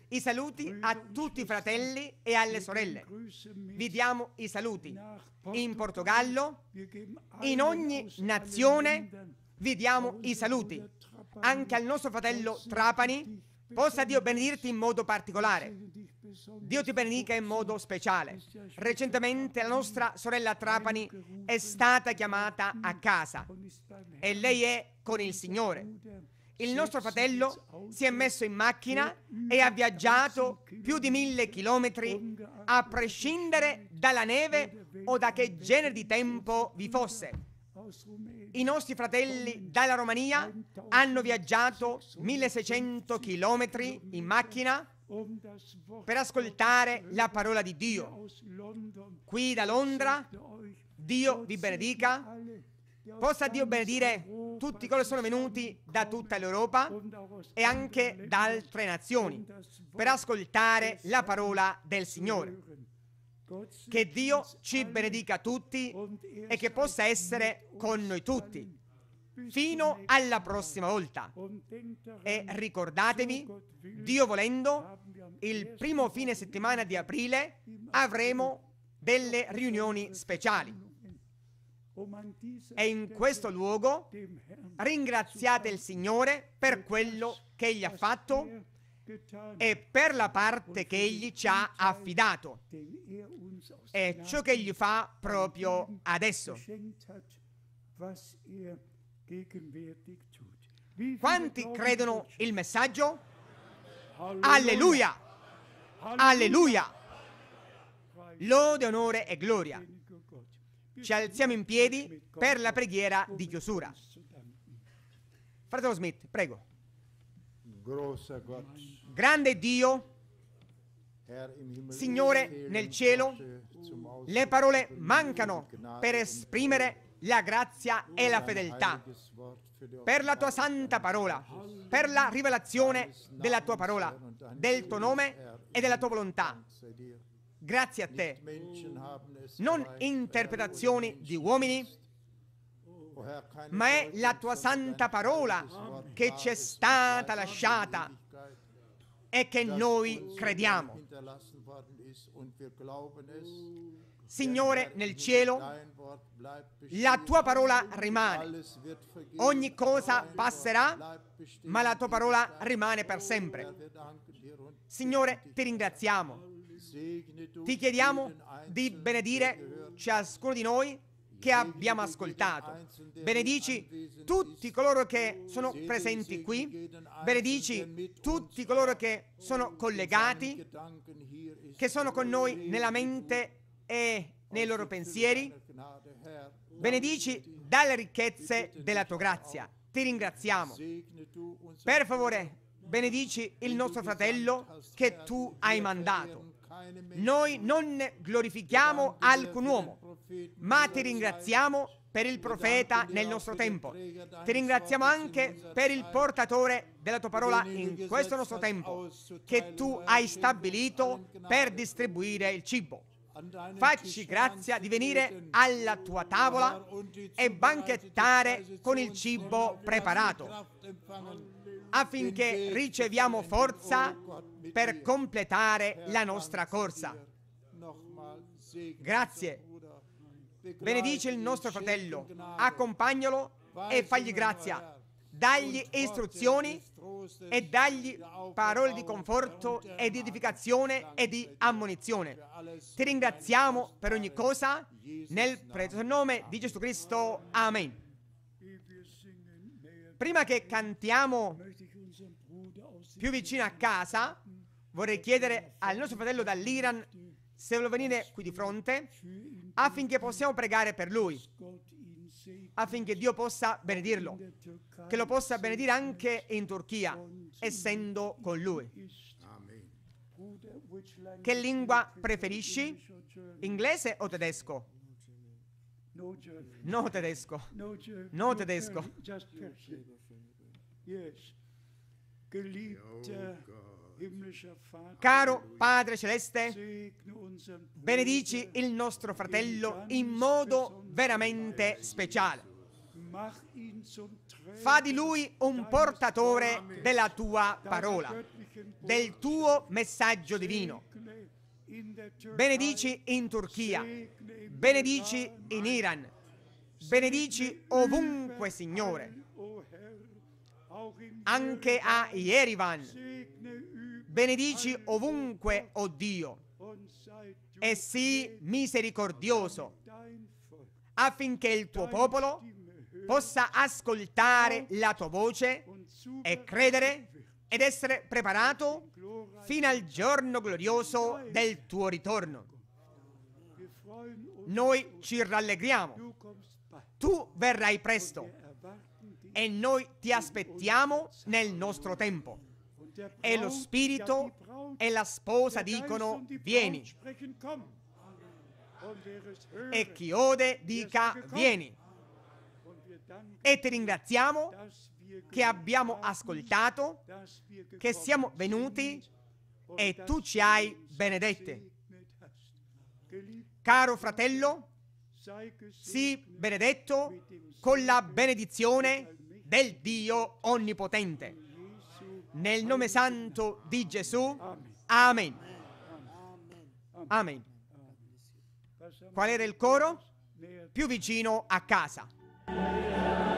i saluti a tutti i fratelli e alle sorelle. Vi diamo i saluti in Portogallo, in ogni nazione vi diamo i saluti anche al nostro fratello Trapani, possa Dio benedirti in modo particolare. Dio ti benedica in modo speciale. Recentemente la nostra sorella Trapani è stata chiamata a casa e lei è con il Signore. Il nostro fratello si è messo in macchina e ha viaggiato più di mille chilometri a prescindere dalla neve o da che genere di tempo vi fosse. I nostri fratelli dalla Romania hanno viaggiato 1600 chilometri in macchina per ascoltare la parola di Dio. Qui da Londra, Dio vi benedica. Possa Dio benedire tutti coloro che sono venuti da tutta l'Europa e anche da altre nazioni per ascoltare la parola del Signore. Che Dio ci benedica tutti e che possa essere con noi tutti. Fino alla prossima volta. E ricordatevi, Dio volendo, il primo fine settimana di aprile avremo delle riunioni speciali. E in questo luogo ringraziate il Signore per quello che Egli ha fatto e per la parte che egli ci ha affidato. È ciò che egli fa proprio adesso. Quanti credono il messaggio? Alleluia! Alleluia! Lode, onore e gloria. Ci alziamo in piedi per la preghiera di chiusura. Fratello Smith, prego. Grande Dio, Signore nel cielo, le parole mancano per esprimere la grazia e la fedeltà. Per la tua santa parola, per la rivelazione della tua parola, del tuo nome e della tua volontà. Grazie a te. Non interpretazioni di uomini, ma è la tua santa parola che ci è stata lasciata e che noi crediamo. Signore nel cielo, la tua parola rimane. Ogni cosa passerà, ma la tua parola rimane per sempre. Signore, ti ringraziamo. Ti chiediamo di benedire ciascuno di noi che abbiamo ascoltato. Benedici tutti coloro che sono presenti qui, benedici tutti coloro che sono collegati, che sono con noi nella mente e nei loro pensieri. Benedici dalle ricchezze della tua grazia. Ti ringraziamo. Per favore, benedici il nostro fratello che tu hai mandato. Noi non glorifichiamo alcun uomo, ma ti ringraziamo per il profeta nel nostro tempo. Ti ringraziamo anche per il portatore della tua parola in questo nostro tempo, che tu hai stabilito per distribuire il cibo. Facci grazia di venire alla tua tavola e banchettare con il cibo preparato, affinché riceviamo forza per completare la nostra corsa. Grazie. Benedice il nostro fratello, accompagnalo e fagli grazia dagli istruzioni e dagli parole di conforto e di edificazione e di ammonizione. Ti ringraziamo per ogni cosa nel prezioso nome di Gesù Cristo. Amen. Prima che cantiamo oh più vicino a casa, vorrei chiedere al nostro fratello dall'Iran se vuole venire qui di fronte affinché possiamo pregare per lui affinché Dio possa benedirlo, che lo possa benedire anche in Turchia, essendo con lui. Amen. Che lingua preferisci? Inglese o tedesco? No tedesco. No tedesco. Yes. Geliebter Caro Padre Celeste, benedici il nostro fratello in modo veramente speciale. Fa di lui un portatore della tua parola, del tuo messaggio divino. Benedici in Turchia, benedici in Iran, benedici ovunque, Signore, anche a Yerivan, Benedici ovunque, o oh Dio, e sii misericordioso, affinché il tuo popolo possa ascoltare la tua voce e credere ed essere preparato fino al giorno glorioso del tuo ritorno. Noi ci rallegriamo. Tu verrai presto e noi ti aspettiamo nel nostro tempo e lo spirito e la sposa dicono vieni. E chi ode dica vieni. E ti ringraziamo che abbiamo ascoltato, che siamo venuti e tu ci hai benedette. Caro fratello, sii benedetto con la benedizione del Dio Onnipotente. Nel nome santo di Gesù. Amen. Amen. Qual era il coro? Più vicino a casa.